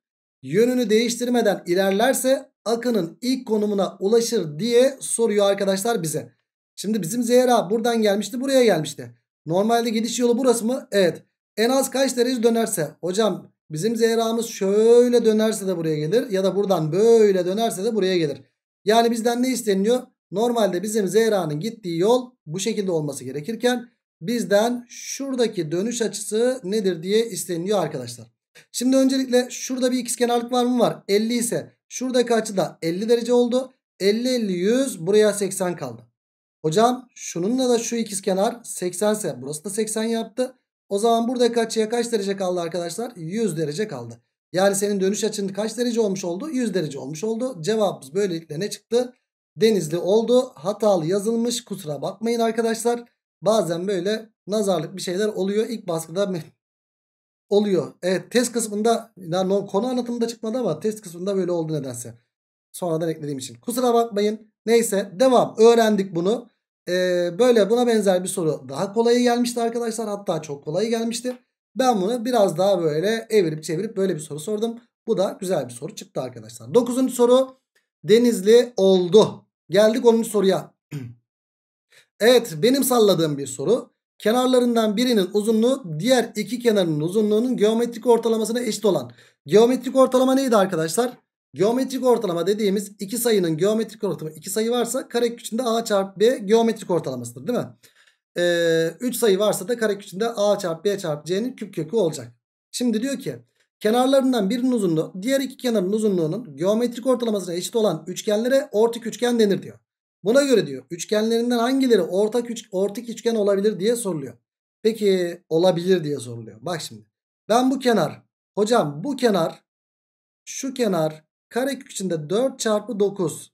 yönünü değiştirmeden ilerlerse akının ilk konumuna ulaşır diye soruyor arkadaşlar bize. Şimdi bizim Zehra buradan gelmişti buraya gelmişti. Normalde gidiş yolu burası mı? Evet. En az kaç derece dönerse hocam bizim Zehra'mız şöyle dönerse de buraya gelir ya da buradan böyle dönerse de buraya gelir. Yani bizden ne isteniyor? Normalde bizim Zehra'nın gittiği yol bu şekilde olması gerekirken bizden şuradaki dönüş açısı nedir diye isteniliyor arkadaşlar. Şimdi öncelikle şurada bir ikizkenarlık var mı var? 50 ise şuradaki açı da 50 derece oldu. 50 50 100 buraya 80 kaldı. Hocam şununla da şu ikizkenar 80 ise burası da 80 yaptı. O zaman buradaki açıya kaç derece kaldı arkadaşlar? 100 derece kaldı. Yani senin dönüş açın kaç derece olmuş oldu? 100 derece olmuş oldu. Cevabımız böylelikle ne çıktı? Denizli oldu. Hatalı yazılmış. Kusura bakmayın arkadaşlar. Bazen böyle nazarlık bir şeyler oluyor. İlk baskıda oluyor. Evet test kısmında yani konu anlatımında çıkmadı ama test kısmında böyle oldu nedense. Sonradan eklediğim için. Kusura bakmayın. Neyse devam. Öğrendik bunu. Ee, böyle buna benzer bir soru daha kolayı gelmişti arkadaşlar. Hatta çok kolayı gelmişti. Ben bunu biraz daha böyle evirip çevirip böyle bir soru sordum. Bu da güzel bir soru çıktı arkadaşlar. Dokuzuncu soru. Denizli oldu. Geldik 10. soruya. evet benim salladığım bir soru. Kenarlarından birinin uzunluğu diğer iki kenarının uzunluğunun geometrik ortalamasına eşit olan. Geometrik ortalama neydi arkadaşlar? Geometrik ortalama dediğimiz iki sayının geometrik ortalama iki sayı varsa kare içinde a çarpı b geometrik ortalamasıdır değil mi? 3 ee, sayı varsa da kare içinde a çarpı b çarpı c'nin küp kökü olacak. Şimdi diyor ki Kenarlarından birinin uzunluğu diğer iki kenarın uzunluğunun geometrik ortalamasına eşit olan üçgenlere ortak üçgen denir diyor. Buna göre diyor üçgenlerinden hangileri ortak, üç, ortak üçgen olabilir diye soruluyor. Peki olabilir diye soruluyor. Bak şimdi ben bu kenar hocam bu kenar şu kenar karekök içinde 4 çarpı 9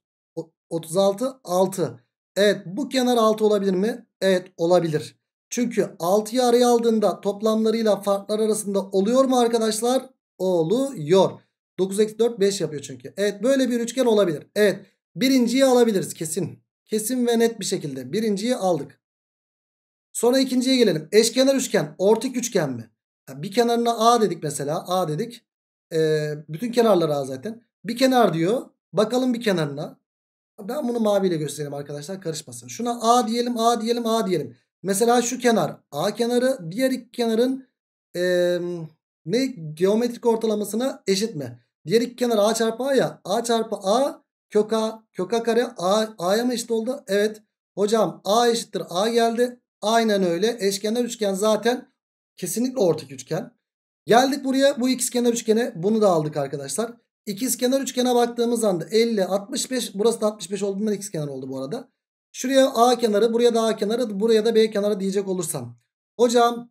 36 6 Evet bu kenar 6 olabilir mi? Evet olabilir. Çünkü 6'yı araya aldığında toplamlarıyla farklar arasında oluyor mu arkadaşlar? oluyor. 9 eksi 4 5 yapıyor çünkü. Evet böyle bir üçgen olabilir. Evet birinciyi alabiliriz kesin. Kesin ve net bir şekilde birinciyi aldık. Sonra ikinciye gelelim. Eşkenar üçgen ortak üçgen mi? bir kenarına A dedik mesela A dedik. Ee, bütün kenarlar A zaten. Bir kenar diyor. Bakalım bir kenarına. Ben bunu maviyle göstereyim arkadaşlar karışmasın. Şuna A diyelim A diyelim A diyelim. Mesela şu kenar A kenarı diğer iki kenarın e, ne geometrik ortalamasına eşit mi? Diğer iki kenar a çarpı a ya. a çarpı a kök a kök a kare a a'ya mı eşit oldu? Evet. Hocam a eşittir a geldi. Aynen öyle. Eşkenar üçgen zaten kesinlikle ortak üçgen. Geldik buraya bu ikizkenar üçgene. Bunu da aldık arkadaşlar. İkizkenar üçgene baktığımız anda 50 65 burası da 65 olduğundan ikizkenar oldu bu arada. Şuraya a kenarı, buraya da a kenarı, buraya da b kenarı diyecek olursam. Hocam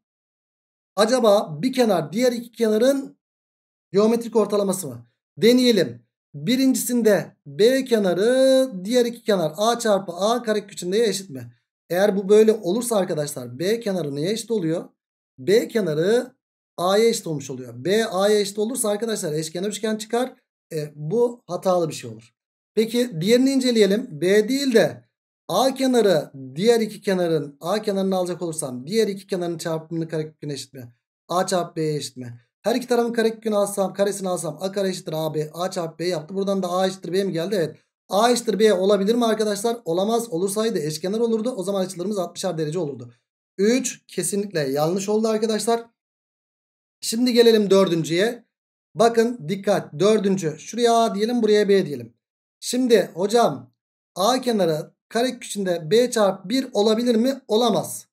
Acaba bir kenar diğer iki kenarın geometrik ortalaması mı? Deneyelim. Birincisinde B kenarı diğer iki kenar A çarpı A karekökü neye eşit mi? Eğer bu böyle olursa arkadaşlar B kenarı neye eşit oluyor? B kenarı A'ya eşit olmuş oluyor. B A'ya eşit olursa arkadaşlar eşkenar üçgen çıkar. E, bu hatalı bir şey olur. Peki diğerini inceleyelim. B değil de A kenarı diğer iki kenarın A kenarını alacak olursam diğer iki kenarın çarpımını kareköküne eşitme. A çarpı B'ye eşitme. Her iki tarafın karekökünü alsam karesini alsam A kare eşittir AB. A çarpı B yaptı. Buradan da A eşittir B mi geldi? Evet. A eşittir B olabilir mi arkadaşlar? Olamaz. Olursaydı eşkenar olurdu. O zaman açılarımız 60'ar derece olurdu. 3 kesinlikle yanlış oldu arkadaşlar. Şimdi gelelim dördüncüye. Bakın dikkat. Dördüncü. Şuraya A diyelim buraya B diyelim. Şimdi hocam A kenarı kare içinde b çarpı 1 olabilir mi? Olamaz.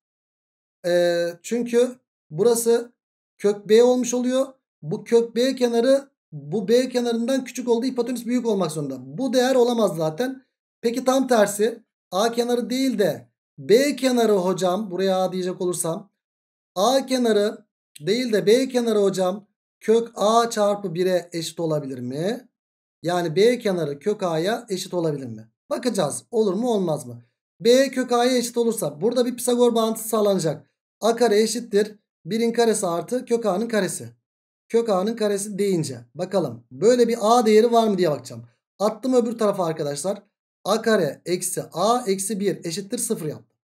Ee, çünkü burası kök b olmuş oluyor. Bu kök b kenarı bu b kenarından küçük olduğu hipotenüs büyük olmak zorunda. Bu değer olamaz zaten. Peki tam tersi a kenarı değil de b kenarı hocam buraya a diyecek olursam a kenarı değil de b kenarı hocam kök a çarpı 1'e eşit olabilir mi? Yani b kenarı kök a'ya eşit olabilir mi? Bakacağız olur mu olmaz mı? B kök a'ya eşit olursa burada bir Pisagor bağıntısı sağlanacak. A kare eşittir. 1'in karesi artı kök a'nın karesi. Kök a'nın karesi deyince bakalım böyle bir a değeri var mı diye bakacağım. Attım öbür tarafa arkadaşlar. A kare eksi a eksi 1 eşittir 0 yaptım.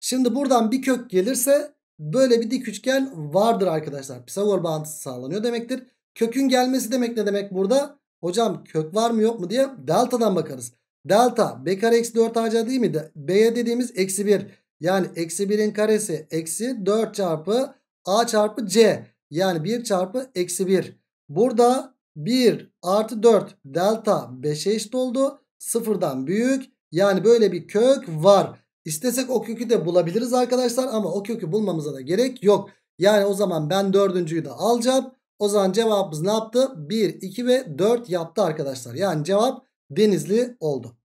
Şimdi buradan bir kök gelirse böyle bir dik üçgen vardır arkadaşlar. Pisagor bağıntısı sağlanıyor demektir. Kökün gelmesi demek ne demek burada? Hocam kök var mı yok mu diye deltadan bakarız. Delta b kare eksi 4ac değil miydi? B'ye dediğimiz eksi 1. Yani eksi 1'in karesi eksi 4 çarpı a çarpı c. Yani 1 çarpı eksi 1. Burada 1 artı 4 delta 5'e eşit oldu. Sıfırdan büyük. Yani böyle bir kök var. İstesek o kökü de bulabiliriz arkadaşlar. Ama o kökü bulmamıza da gerek yok. Yani o zaman ben dördüncüyü de alacağım. O zaman cevabımız ne yaptı? 1, 2 ve 4 yaptı arkadaşlar. Yani cevap Denizli oldu.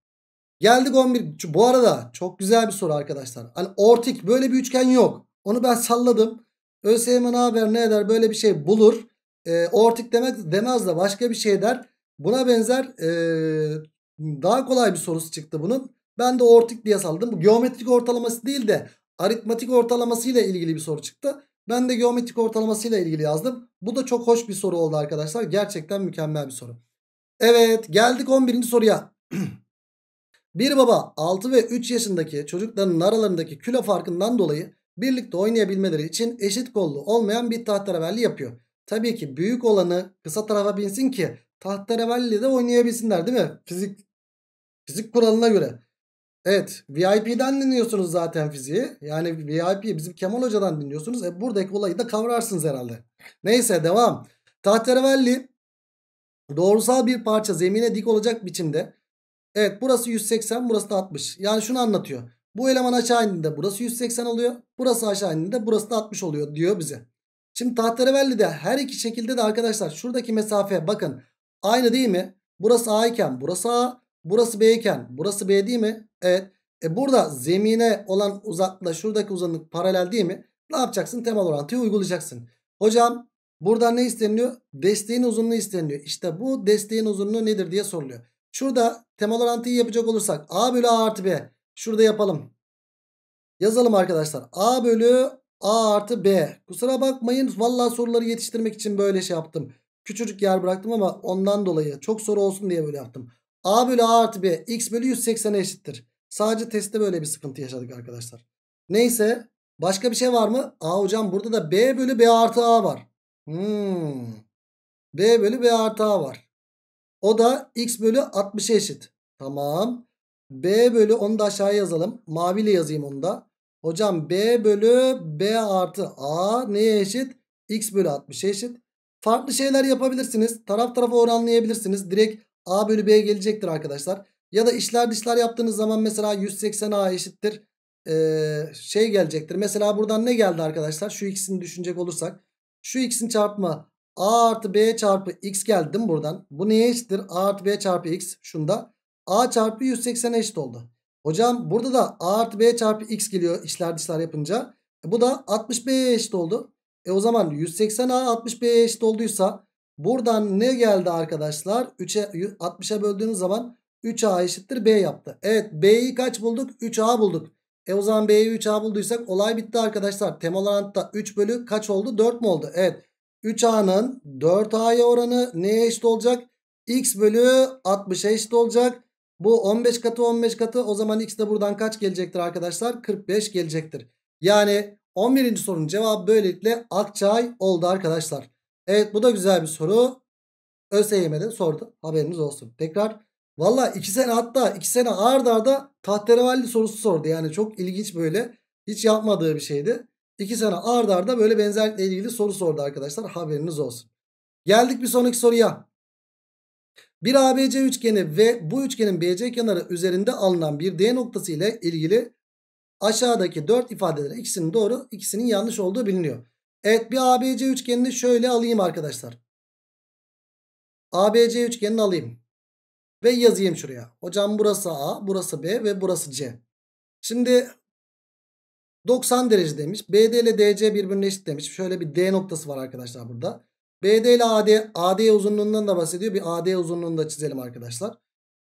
Geldik 11. Bu arada çok güzel bir soru arkadaşlar. Hani ortik böyle bir üçgen yok. Onu ben salladım. ÖSYM ne haber ne eder böyle bir şey bulur. E, ortik demek demez de başka bir şey der. Buna benzer e, daha kolay bir sorusu çıktı bunun. Ben de ortik diye salladım. Bu geometrik ortalaması değil de aritmatik ortalaması ile ilgili bir soru çıktı. Ben de geometrik ortalaması ile ilgili yazdım. Bu da çok hoş bir soru oldu arkadaşlar. Gerçekten mükemmel bir soru. Evet geldik 11. soruya. bir baba 6 ve 3 yaşındaki çocukların aralarındaki kilo farkından dolayı birlikte oynayabilmeleri için eşit kollu olmayan bir tahterevalli yapıyor. Tabii ki büyük olanı kısa tarafa binsin ki tahterevalli de oynayabilsinler değil mi? Fizik fizik kuralına göre. Evet VIP'den dinliyorsunuz zaten fiziği. Yani VIP bizim Kemal Hoca'dan dinliyorsunuz. E, buradaki olayı da kavrarsınız herhalde. Neyse devam. Tahterevalli Doğrusal bir parça zemine dik olacak biçimde. Evet burası 180 burası da 60. Yani şunu anlatıyor. Bu eleman aşağı indiğinde burası 180 oluyor. Burası aşağı indiğinde burası da 60 oluyor diyor bize. Şimdi tahterevelli de her iki şekilde de arkadaşlar şuradaki mesafeye bakın aynı değil mi? Burası A iken burası A, burası B iken burası B değil mi? Evet. E burada zemine olan uzaklıkla şuradaki uzanık paralel değil mi? Ne yapacaksın? Temel orantıyı uygulayacaksın. Hocam Burada ne isteniliyor? Desteğin uzunluğu isteniliyor. İşte bu desteğin uzunluğu nedir diye soruluyor. Şurada temel orantıyı yapacak olursak A bölü A artı B. Şurada yapalım. Yazalım arkadaşlar. A bölü A artı B. Kusura bakmayın. vallahi soruları yetiştirmek için böyle şey yaptım. Küçücük yer bıraktım ama ondan dolayı çok soru olsun diye böyle yaptım. A bölü A artı B. X bölü 180'e eşittir. Sadece testte böyle bir sıkıntı yaşadık arkadaşlar. Neyse. Başka bir şey var mı? A hocam burada da B bölü B artı A var. Hmm. B bölü B artı A var. O da X bölü 60'a eşit. Tamam. B bölü onu da aşağıya yazalım. Maviyle yazayım onu da. Hocam B bölü B artı A neye eşit? X bölü 60'a eşit. Farklı şeyler yapabilirsiniz. Taraf tarafa oranlayabilirsiniz. Direkt A bölü B gelecektir arkadaşlar. Ya da işler dışlar yaptığınız zaman mesela 180A eşittir. Ee, şey gelecektir. Mesela buradan ne geldi arkadaşlar? Şu ikisini düşünecek olursak. Şu x'in çarpımı a artı b çarpı x geldi değil mi buradan? Bu neye eşittir? a artı b çarpı x şunda. a çarpı 180 eşit oldu. Hocam burada da a artı b çarpı x geliyor işler dışlar yapınca. E bu da 60b'ye eşit oldu. E o zaman 180a 60b'ye eşit olduysa buradan ne geldi arkadaşlar? 3'e 60'a böldüğünüz zaman 3a eşittir b yaptı. Evet b'yi kaç bulduk? 3a bulduk. E o zaman B'ye 3A bulduysak olay bitti arkadaşlar. Temel oranda 3 bölü kaç oldu? 4 mü oldu? Evet. 3A'nın 4A'ya oranı neye eşit olacak? X bölü 60'a eşit olacak. Bu 15 katı 15 katı o zaman X de buradan kaç gelecektir arkadaşlar? 45 gelecektir. Yani 11. sorunun cevabı böylelikle Akçay oldu arkadaşlar. Evet bu da güzel bir soru. ÖSYM'de sordu. Haberiniz olsun. Tekrar Valla iki sene hatta iki sene ard arda tahterevalli sorusu sordu. Yani çok ilginç böyle hiç yapmadığı bir şeydi. İki sene ard arda böyle benzerlikle ilgili soru sordu arkadaşlar haberiniz olsun. Geldik bir sonraki soruya. Bir ABC üçgeni ve bu üçgenin BC kenarı üzerinde alınan bir D noktası ile ilgili aşağıdaki dört ifadeler ikisinin doğru ikisinin yanlış olduğu biliniyor. Evet bir ABC üçgenini şöyle alayım arkadaşlar. ABC üçgenini alayım. Ve yazayım şuraya. Hocam burası A, burası B ve burası C. Şimdi 90 derece demiş. BD ile DC birbirine eşit demiş. Şöyle bir D noktası var arkadaşlar burada. BD ile AD, AD uzunluğundan da bahsediyor. Bir AD uzunluğunu da çizelim arkadaşlar.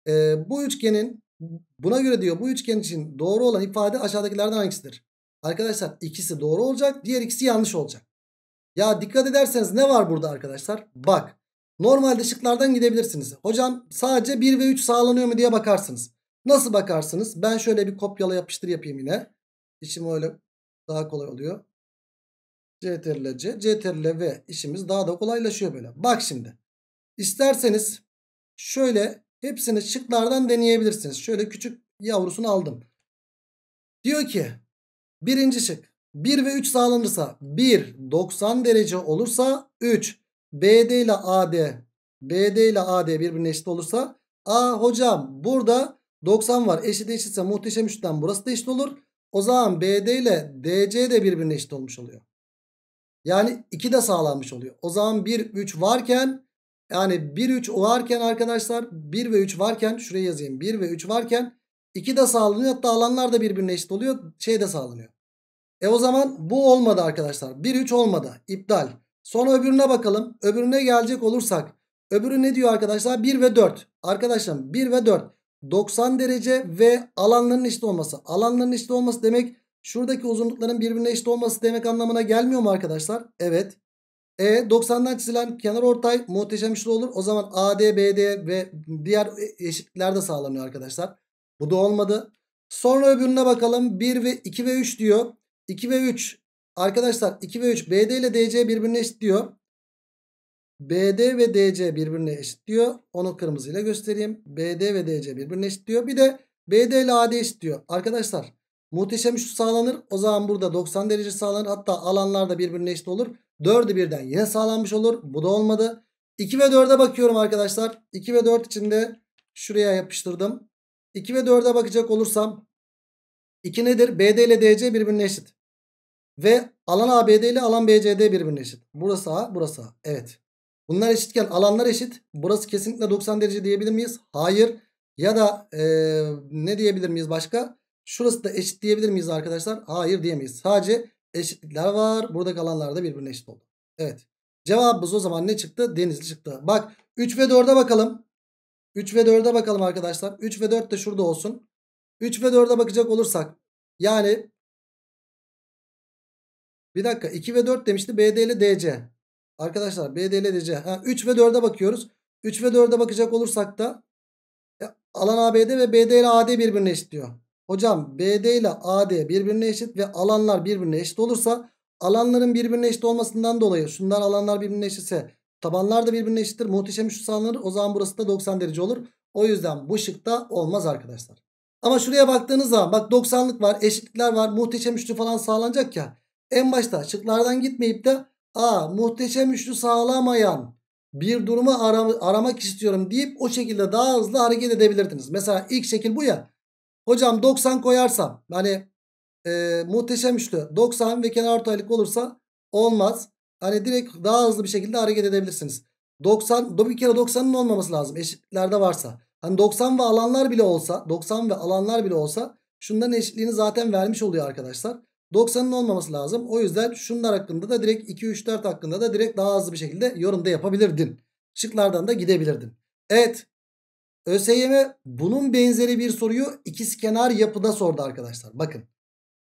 Ee, bu üçgenin buna göre diyor bu üçgen için doğru olan ifade aşağıdakilerden hangisidir? Arkadaşlar ikisi doğru olacak. Diğer ikisi yanlış olacak. Ya dikkat ederseniz ne var burada arkadaşlar? Bak Normalde şıklardan gidebilirsiniz. Hocam sadece 1 ve 3 sağlanıyor mu diye bakarsınız. Nasıl bakarsınız? Ben şöyle bir kopyala yapıştır yapayım yine. İşim öyle daha kolay oluyor. CTRL ile C, CTRL ile V işimiz daha da kolaylaşıyor böyle. Bak şimdi. İsterseniz şöyle hepsini şıklardan deneyebilirsiniz. Şöyle küçük yavrusunu aldım. Diyor ki birinci şık 1 ve 3 sağlanırsa 1 90 derece olursa 3 BD ile AD BD ile AD birbirine eşit olursa A hocam burada 90 var. Eşit eşitse muhteşem üçten burası da eşit olur. O zaman BD ile DC de birbirine eşit olmuş oluyor. Yani 2 de sağlanmış oluyor. O zaman 1 3 varken yani 1 3 varken arkadaşlar 1 ve 3 varken şuraya yazayım. 1 ve 3 varken 2 de sağlanıyor. Hatta alanlar da birbirine eşit oluyor. Şey de sağlanıyor. E o zaman bu olmadı arkadaşlar. 1 3 olmadı. İptal. Sonra öbürüne bakalım. Öbürüne gelecek olursak. Öbürü ne diyor arkadaşlar? 1 ve 4. Arkadaşlar 1 ve 4. 90 derece ve alanların eşit olması. Alanların eşit olması demek şuradaki uzunlukların birbirine eşit olması demek anlamına gelmiyor mu arkadaşlar? Evet. E 90'dan çizilen kenar ortay muhteşem üçlü olur. O zaman AD, BD ve diğer eşitlikler de sağlanıyor arkadaşlar. Bu da olmadı. Sonra öbürüne bakalım. 1 ve 2 ve 3 diyor. 2 ve 3 Arkadaşlar 2 ve 3 BD ile DC birbirine eşit diyor. BD ve DC birbirine eşit diyor. Onu kırmızıyla göstereyim. BD ve DC birbirine eşit diyor. Bir de BD ile AD eşit diyor. Arkadaşlar muhteşem şu sağlanır. O zaman burada 90 derece sağlanır. Hatta alanlar da birbirine eşit olur. 4'ü birden yine sağlanmış olur. Bu da olmadı. 2 ve 4'e bakıyorum arkadaşlar. 2 ve 4 içinde şuraya yapıştırdım. 2 ve 4'e bakacak olursam 2 nedir? BD ile DC birbirine eşit. Ve alan ABD ile alan BCD birbirine eşit. Burası A burası A. Evet. Bunlar eşitken alanlar eşit. Burası kesinlikle 90 derece diyebilir miyiz? Hayır. Ya da e, ne diyebilir miyiz başka? Şurası da eşit diyebilir miyiz arkadaşlar? Hayır diyemeyiz. Sadece eşitlikler var. Buradaki alanlar da birbirine eşit oldu. Evet. Cevabımız o zaman ne çıktı? Denizli çıktı. Bak 3 ve 4'e bakalım. 3 ve 4'e bakalım arkadaşlar. 3 ve 4 de şurada olsun. 3 ve 4'e bakacak olursak yani bir dakika 2 ve 4 demişti BD ile DC. Arkadaşlar BD ile DC. Ha, 3 ve 4'e bakıyoruz. 3 ve 4'e bakacak olursak da e, alan ABD ve BD ile AD birbirine eşit diyor Hocam BD ile AD birbirine eşit ve alanlar birbirine eşit olursa alanların birbirine eşit olmasından dolayı şunlar alanlar birbirine eşitse tabanlar da birbirine eşittir. Muhteşem şu sağlanır. O zaman burası da 90 derece olur. O yüzden bu şıkta olmaz arkadaşlar. Ama şuraya baktığınız zaman bak 90'lık var eşitlikler var muhteşem üçlü falan sağlanacak ya. En başta şıklardan gitmeyip de a muhteşem üçlü sağlamayan bir durumu ara, aramak istiyorum deyip o şekilde daha hızlı hareket edebilirdiniz. Mesela ilk şekil bu ya. Hocam 90 koyarsam hani e, muhteşem üçlü 90 ve kenar ortaylık olursa olmaz. Hani direkt daha hızlı bir şekilde hareket edebilirsiniz. 90 bir kere 90'ın olmaması lazım eşitlerde varsa. Hani 90 ve alanlar bile olsa 90 ve alanlar bile olsa şundan eşitliğini zaten vermiş oluyor arkadaşlar. 90'ın olmaması lazım. O yüzden şunlar hakkında da direkt 2, 3, 4 hakkında da direkt daha hızlı bir şekilde yorumda yapabilirdin. Şıklardan da gidebilirdin. Evet. ÖSYM bunun benzeri bir soruyu ikizkenar yapıda sordu arkadaşlar. Bakın.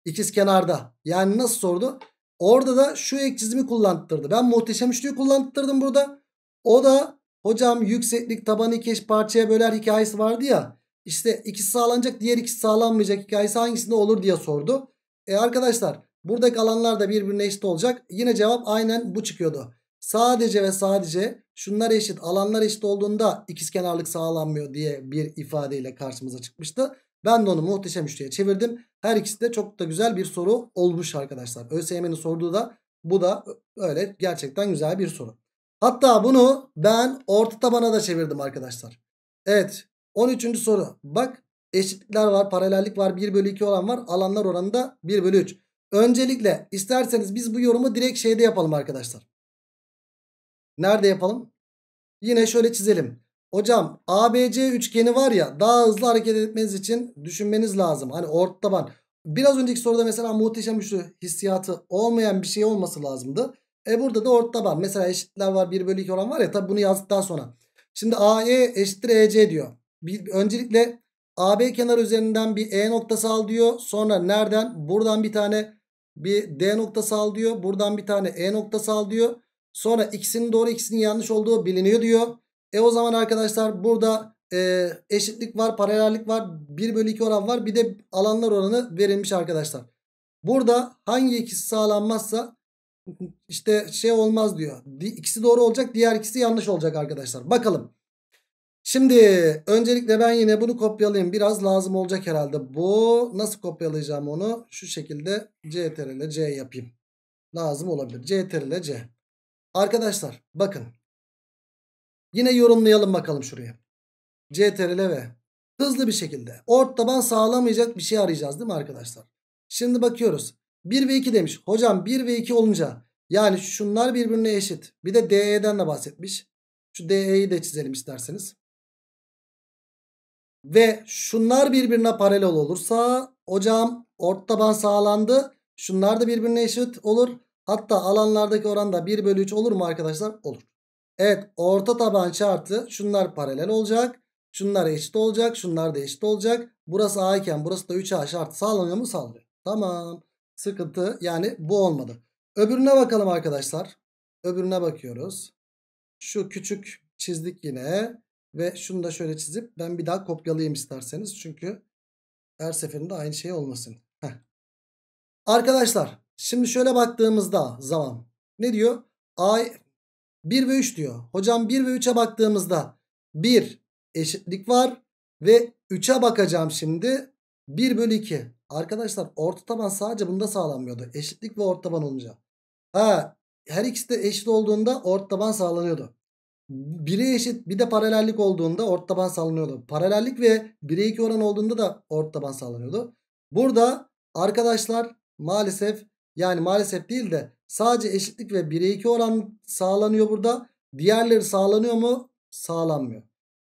İkizkenarda. Yani nasıl sordu? Orada da şu ek çizimi kullandırdı. Ben muhteşem üçlüyü kullandırdım burada. O da hocam yükseklik tabanı iki eş parçaya böler hikayesi vardı ya. İşte ikisi sağlanacak diğer ikisi sağlanmayacak hikayesi hangisinde olur diye sordu. E arkadaşlar buradaki alanlar da birbirine eşit olacak. Yine cevap aynen bu çıkıyordu. Sadece ve sadece şunlar eşit alanlar eşit olduğunda ikizkenarlık sağlanmıyor diye bir ifadeyle karşımıza çıkmıştı. Ben de onu muhteşem üçlüye çevirdim. Her ikisi de çok da güzel bir soru olmuş arkadaşlar. ÖSYM'nin sorduğu da bu da öyle gerçekten güzel bir soru. Hatta bunu ben orta tabana da çevirdim arkadaşlar. Evet 13. soru. Bak eşitlikler var, paralellik var. 1 bölü 2 olan var. Alanlar oranı da 1 bölü 3. Öncelikle isterseniz biz bu yorumu direkt şeyde yapalım arkadaşlar. Nerede yapalım? Yine şöyle çizelim. Hocam ABC üçgeni var ya daha hızlı hareket etmeniz için düşünmeniz lazım. Hani orta taban. Biraz önceki soruda mesela muhteşem üçlü hissiyatı olmayan bir şey olması lazımdı. E burada da orta taban. Mesela eşitler var 1 bölü 2 olan var ya tabi bunu yazdıktan sonra. Şimdi AE eşittir EC diyor. Bir, öncelikle AB kenar üzerinden bir E noktası al diyor. Sonra nereden? Buradan bir tane bir D noktası al diyor. Buradan bir tane E noktası al diyor. Sonra ikisinin doğru ikisinin yanlış olduğu biliniyor diyor. E o zaman arkadaşlar burada e, eşitlik var, paralellik var, 1 bölü 2 oran var. Bir de alanlar oranı verilmiş arkadaşlar. Burada hangi ikisi sağlanmazsa işte şey olmaz diyor. İkisi doğru olacak, diğer ikisi yanlış olacak arkadaşlar. Bakalım. Şimdi öncelikle ben yine bunu kopyalayayım. Biraz lazım olacak herhalde. Bu nasıl kopyalayacağım onu? Şu şekilde CTRL ile C yapayım. Lazım olabilir. CTRL ile C. Arkadaşlar bakın. Yine yorumlayalım bakalım şuraya. CTRL V hızlı bir şekilde ort taban sağlamayacak bir şey arayacağız değil mi arkadaşlar? Şimdi bakıyoruz. 1 ve 2 demiş. Hocam 1 ve 2 olunca yani şunlar birbirine eşit. Bir de DE'den de bahsetmiş. Şu DE'yi de çizelim isterseniz ve şunlar birbirine paralel olursa hocam ort taban sağlandı. Şunlar da birbirine eşit olur. Hatta alanlardaki oran da 1 bölü 3 olur mu arkadaşlar? Olur. Evet orta taban çarptı. Şunlar paralel olacak. Şunlar eşit olacak. Şunlar da eşit olacak. Burası A iken burası da 3A şartı sağlanıyor mu? Sağlanıyor. Tamam. Sıkıntı yani bu olmadı. Öbürüne bakalım arkadaşlar. Öbürüne bakıyoruz. Şu küçük çizdik yine. Ve şunu da şöyle çizip ben bir daha kopyalayayım isterseniz. Çünkü her seferinde aynı şey olmasın. Heh. Arkadaşlar şimdi şöyle baktığımızda zaman ne diyor? Ay 1 ve 3 diyor. Hocam 1 ve 3'e baktığımızda 1 eşitlik var ve 3'e bakacağım şimdi 1 bölü 2. Arkadaşlar orta taban sadece bunda sağlanmıyordu. Eşitlik ve orta taban olunca. Ha, her ikisi de eşit olduğunda orta taban sağlanıyordu. 1'e eşit bir de paralellik olduğunda ort taban sağlanıyordu. Paralellik ve 1'e 2 oran olduğunda da ort taban sağlanıyordu. Burada arkadaşlar maalesef yani maalesef değil de sadece eşitlik ve 1'e 2 oran sağlanıyor burada. Diğerleri sağlanıyor mu? Sağlanmıyor.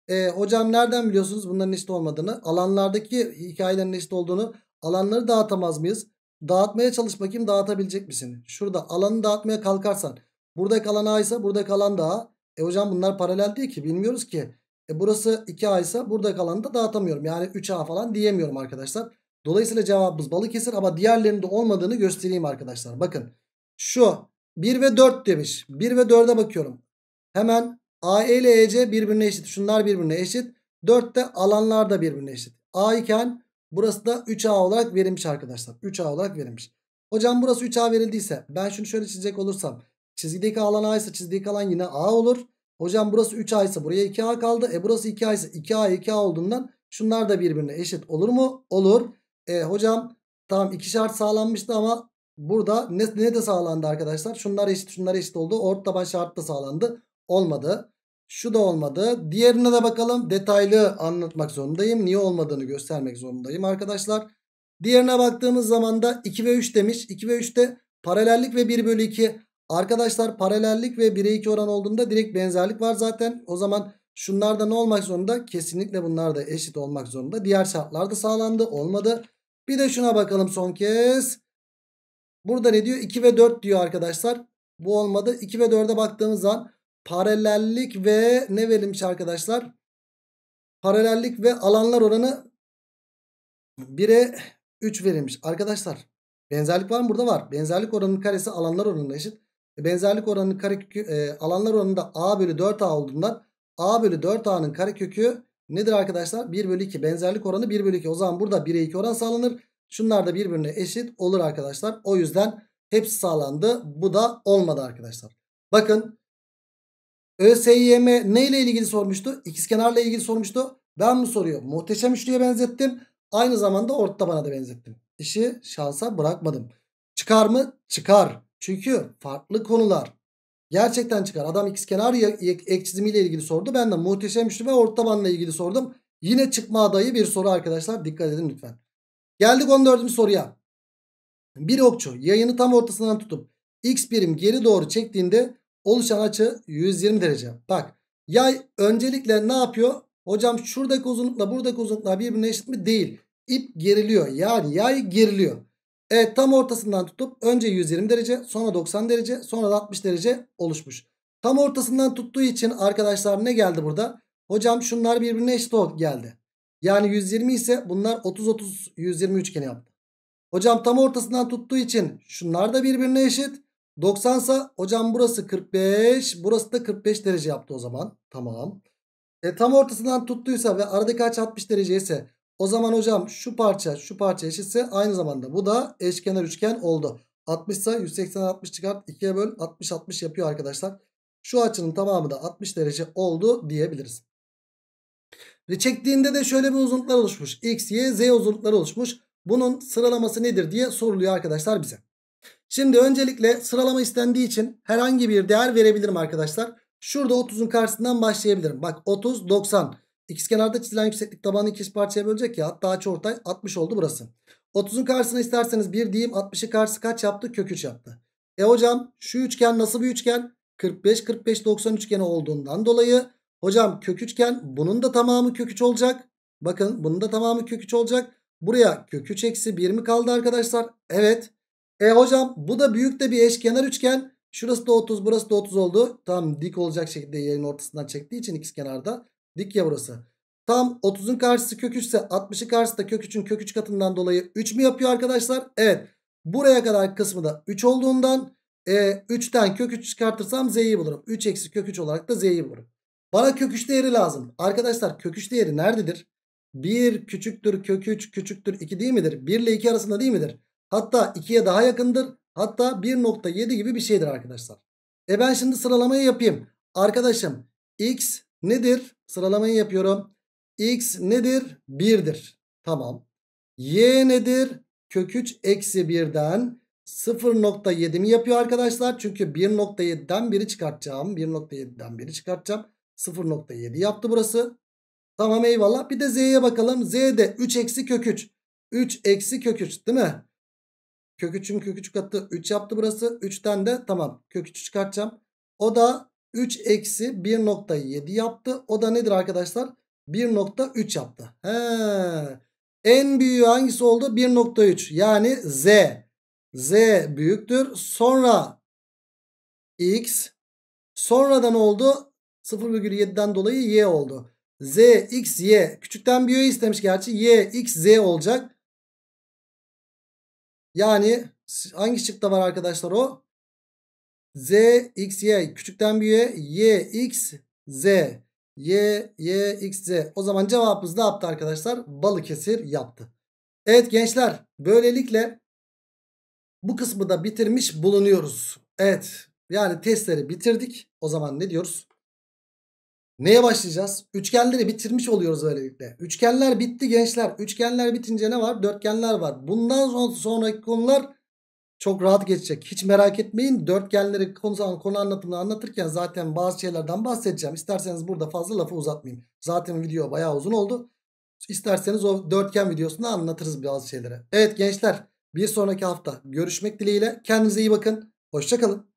E, hocam nereden biliyorsunuz bunların eşit olmadığını? Alanlardaki hikayelerin eşit olduğunu alanları dağıtamaz mıyız? Dağıtmaya çalış bakayım dağıtabilecek misin? Şurada alanı dağıtmaya kalkarsan buradaki alan A ise buradaki alan da A. E hocam bunlar paralel değil ki bilmiyoruz ki. E burası 2A ise burada kalanı da dağıtamıyorum. Yani 3A falan diyemiyorum arkadaşlar. Dolayısıyla cevabımız Balıkesir ama diğerlerinde olmadığını göstereyim arkadaşlar. Bakın şu 1 ve 4 demiş. 1 ve 4'e bakıyorum. Hemen AE ile EC birbirine eşit. Şunlar birbirine eşit. de alanlar da birbirine eşit. A iken burası da 3A olarak verilmiş arkadaşlar. 3A olarak verilmiş. Hocam burası 3A verildiyse ben şunu şöyle çizecek olursam Çizgideki alan A ise çizgideki alan yine A olur. Hocam burası 3A ise buraya 2A kaldı. E burası 2A ise 2A 2A olduğundan şunlar da birbirine eşit olur mu? Olur. E hocam tamam iki şart sağlanmıştı ama burada ne, ne de sağlandı arkadaşlar? Şunlar eşit şunlar eşit oldu. Ort taban şart da sağlandı. Olmadı. Şu da olmadı. Diğerine de bakalım. Detaylı anlatmak zorundayım. Niye olmadığını göstermek zorundayım arkadaşlar. Diğerine baktığımız zaman da 2 ve 3 demiş. 2 ve 3'te paralellik ve 1 bölü 2 Arkadaşlar paralellik ve 1'e 2 oran olduğunda direkt benzerlik var zaten. O zaman şunlar da ne olmak zorunda? Kesinlikle bunlar da eşit olmak zorunda. Diğer şartlar da sağlandı. Olmadı. Bir de şuna bakalım son kez. Burada ne diyor? 2 ve 4 diyor arkadaşlar. Bu olmadı. 2 ve 4'e baktığımız zaman paralellik ve ne verilmiş arkadaşlar? Paralellik ve alanlar oranı 1'e 3 verilmiş. Arkadaşlar benzerlik var mı? Burada var. Benzerlik oranının karesi alanlar oranına eşit. E, benzerlik oranının karekökü e, alanlar oranında a bölü 4a olduğundan a bölü 4a'nın karekökü nedir arkadaşlar? 1 bölü 2 benzerlik oranı 1 bölü 2. O zaman burada 1'e 2 oran sağlanır. Şunlar da birbirine eşit olur arkadaşlar. O yüzden hepsi sağlandı. Bu da olmadı arkadaşlar. Bakın ÖSYM neyle ilgili sormuştu? İkizkenarla ilgili sormuştu. Ben bu soruyu muhteşem üçlüye benzettim. Aynı zamanda orta bana da benzettim. İşi şansa bırakmadım. Çıkar mı? Çıkar. Çünkü farklı konular gerçekten çıkar. Adam x kenar ek çizimiyle ilgili sordu. Ben de muhteşem üçlü ve orta bandla ilgili sordum. Yine çıkma adayı bir soru arkadaşlar. Dikkat edin lütfen. Geldik 14. soruya. Bir okçu yayını tam ortasından tutup x birim geri doğru çektiğinde oluşan açı 120 derece. Bak yay öncelikle ne yapıyor? Hocam şuradaki uzunlukla buradaki uzunlukla birbirine eşit mi? Değil. İp geriliyor. Yani yay geriliyor. Evet tam ortasından tutup önce 120 derece sonra 90 derece sonra da 60 derece oluşmuş. Tam ortasından tuttuğu için arkadaşlar ne geldi burada? Hocam şunlar birbirine eşit geldi. Yani 120 ise bunlar 30-30 120 üçgeni yaptı. Hocam tam ortasından tuttuğu için şunlar da birbirine eşit. 90 sa hocam burası 45 burası da 45 derece yaptı o zaman. Tamam. E, tam ortasından tuttuysa ve aradaki açı 60 derece ise o zaman hocam şu parça şu parça eşitse aynı zamanda bu da eşkenar üçgen oldu. 60 ise 180 60 çıkart 2'ye böl 60 60 yapıyor arkadaşlar. Şu açının tamamı da 60 derece oldu diyebiliriz. Ve çektiğinde de şöyle bir uzunluklar oluşmuş. X, Y, Z uzunluklar oluşmuş. Bunun sıralaması nedir diye soruluyor arkadaşlar bize. Şimdi öncelikle sıralama istendiği için herhangi bir değer verebilirim arkadaşlar. Şurada 30'un karşısından başlayabilirim. Bak 30, 90. İkiz kenarda çizilen yükseklik tabanı ikiz parçaya bölecek ya. Hatta ortay 60 oldu burası. 30'un karşısına isterseniz bir diyeyim 60'ı karşısı kaç yaptı? Kök 3 yaptı. E hocam şu üçgen nasıl bir üçgen? 45 45 90 üçgeni olduğundan dolayı hocam kök üçgen bunun da tamamı kök 3 olacak. Bakın bunun da tamamı kök 3 olacak. Buraya kök 3 eksi 1 mi kaldı arkadaşlar? Evet. E hocam bu da büyük de bir eşkenar üçgen. Şurası da 30 burası da 30 oldu. Tam dik olacak şekilde yerin ortasından çektiği için ikizkenarda. Dik ya burası. Tam 30'un karşısı kök 3 ise 60'ın karşısı da kök 3'ün kök 3 katından dolayı 3 mü yapıyor arkadaşlar? Evet. Buraya kadar kısmı da 3 olduğundan e, 3'ten kök 3 çıkartırsam z'yi bulurum. 3 eksi kök 3 olarak da z'yi bulurum. Bana kök 3 değeri lazım. Arkadaşlar kök 3 değeri nerededir? 1 küçüktür kök 3 küçüktür 2 değil midir? 1 ile 2 arasında değil midir? Hatta 2'ye daha yakındır. Hatta 1.7 gibi bir şeydir arkadaşlar. E ben şimdi sıralamayı yapayım. Arkadaşım x nedir? Sıralamayı yapıyorum. X nedir? 1'dir. Tamam. Y nedir? Kök 3 eksi 1'den 0.7 mi yapıyor arkadaşlar? Çünkü 1.7'den biri çıkartacağım. 1.7'den biri çıkartacağım. 0.7 yaptı burası. Tamam eyvallah. Bir de Z'ye bakalım. Z'de 3 eksi kök 3. 3 eksi kök 3 değil mi? Kök 3'ün kök 3 katı 3 yaptı burası. 3'ten de tamam kök 3'ü çıkartacağım. O da 3 eksi 1.7 yaptı. O da nedir arkadaşlar? 1.3 yaptı. He. En büyüğü hangisi oldu? 1.3 yani Z. Z büyüktür. Sonra X. Sonradan oldu? 0,7'den dolayı Y oldu. Z, X, Y. Küçükten büyüğü istemiş gerçi. Y, X, Z olacak. Yani hangi çıktı var arkadaşlar o? Z, X, Y küçükten büyüğe Y, X, Z. Y, Y, X, Z. O zaman cevabımız ne yaptı arkadaşlar? Balıkesir yaptı. Evet gençler böylelikle bu kısmı da bitirmiş bulunuyoruz. Evet yani testleri bitirdik. O zaman ne diyoruz? Neye başlayacağız? Üçgenleri bitirmiş oluyoruz böylelikle. Üçgenler bitti gençler. Üçgenler bitince ne var? Dörtgenler var. Bundan sonraki konular çok rahat geçecek. Hiç merak etmeyin. Dörtgenleri konu, konu anlatımını anlatırken zaten bazı şeylerden bahsedeceğim. İsterseniz burada fazla lafı uzatmayayım. Zaten video bayağı uzun oldu. İsterseniz o dörtgen videosunda anlatırız bazı şeylere. Evet gençler bir sonraki hafta görüşmek dileğiyle. Kendinize iyi bakın. Hoşçakalın.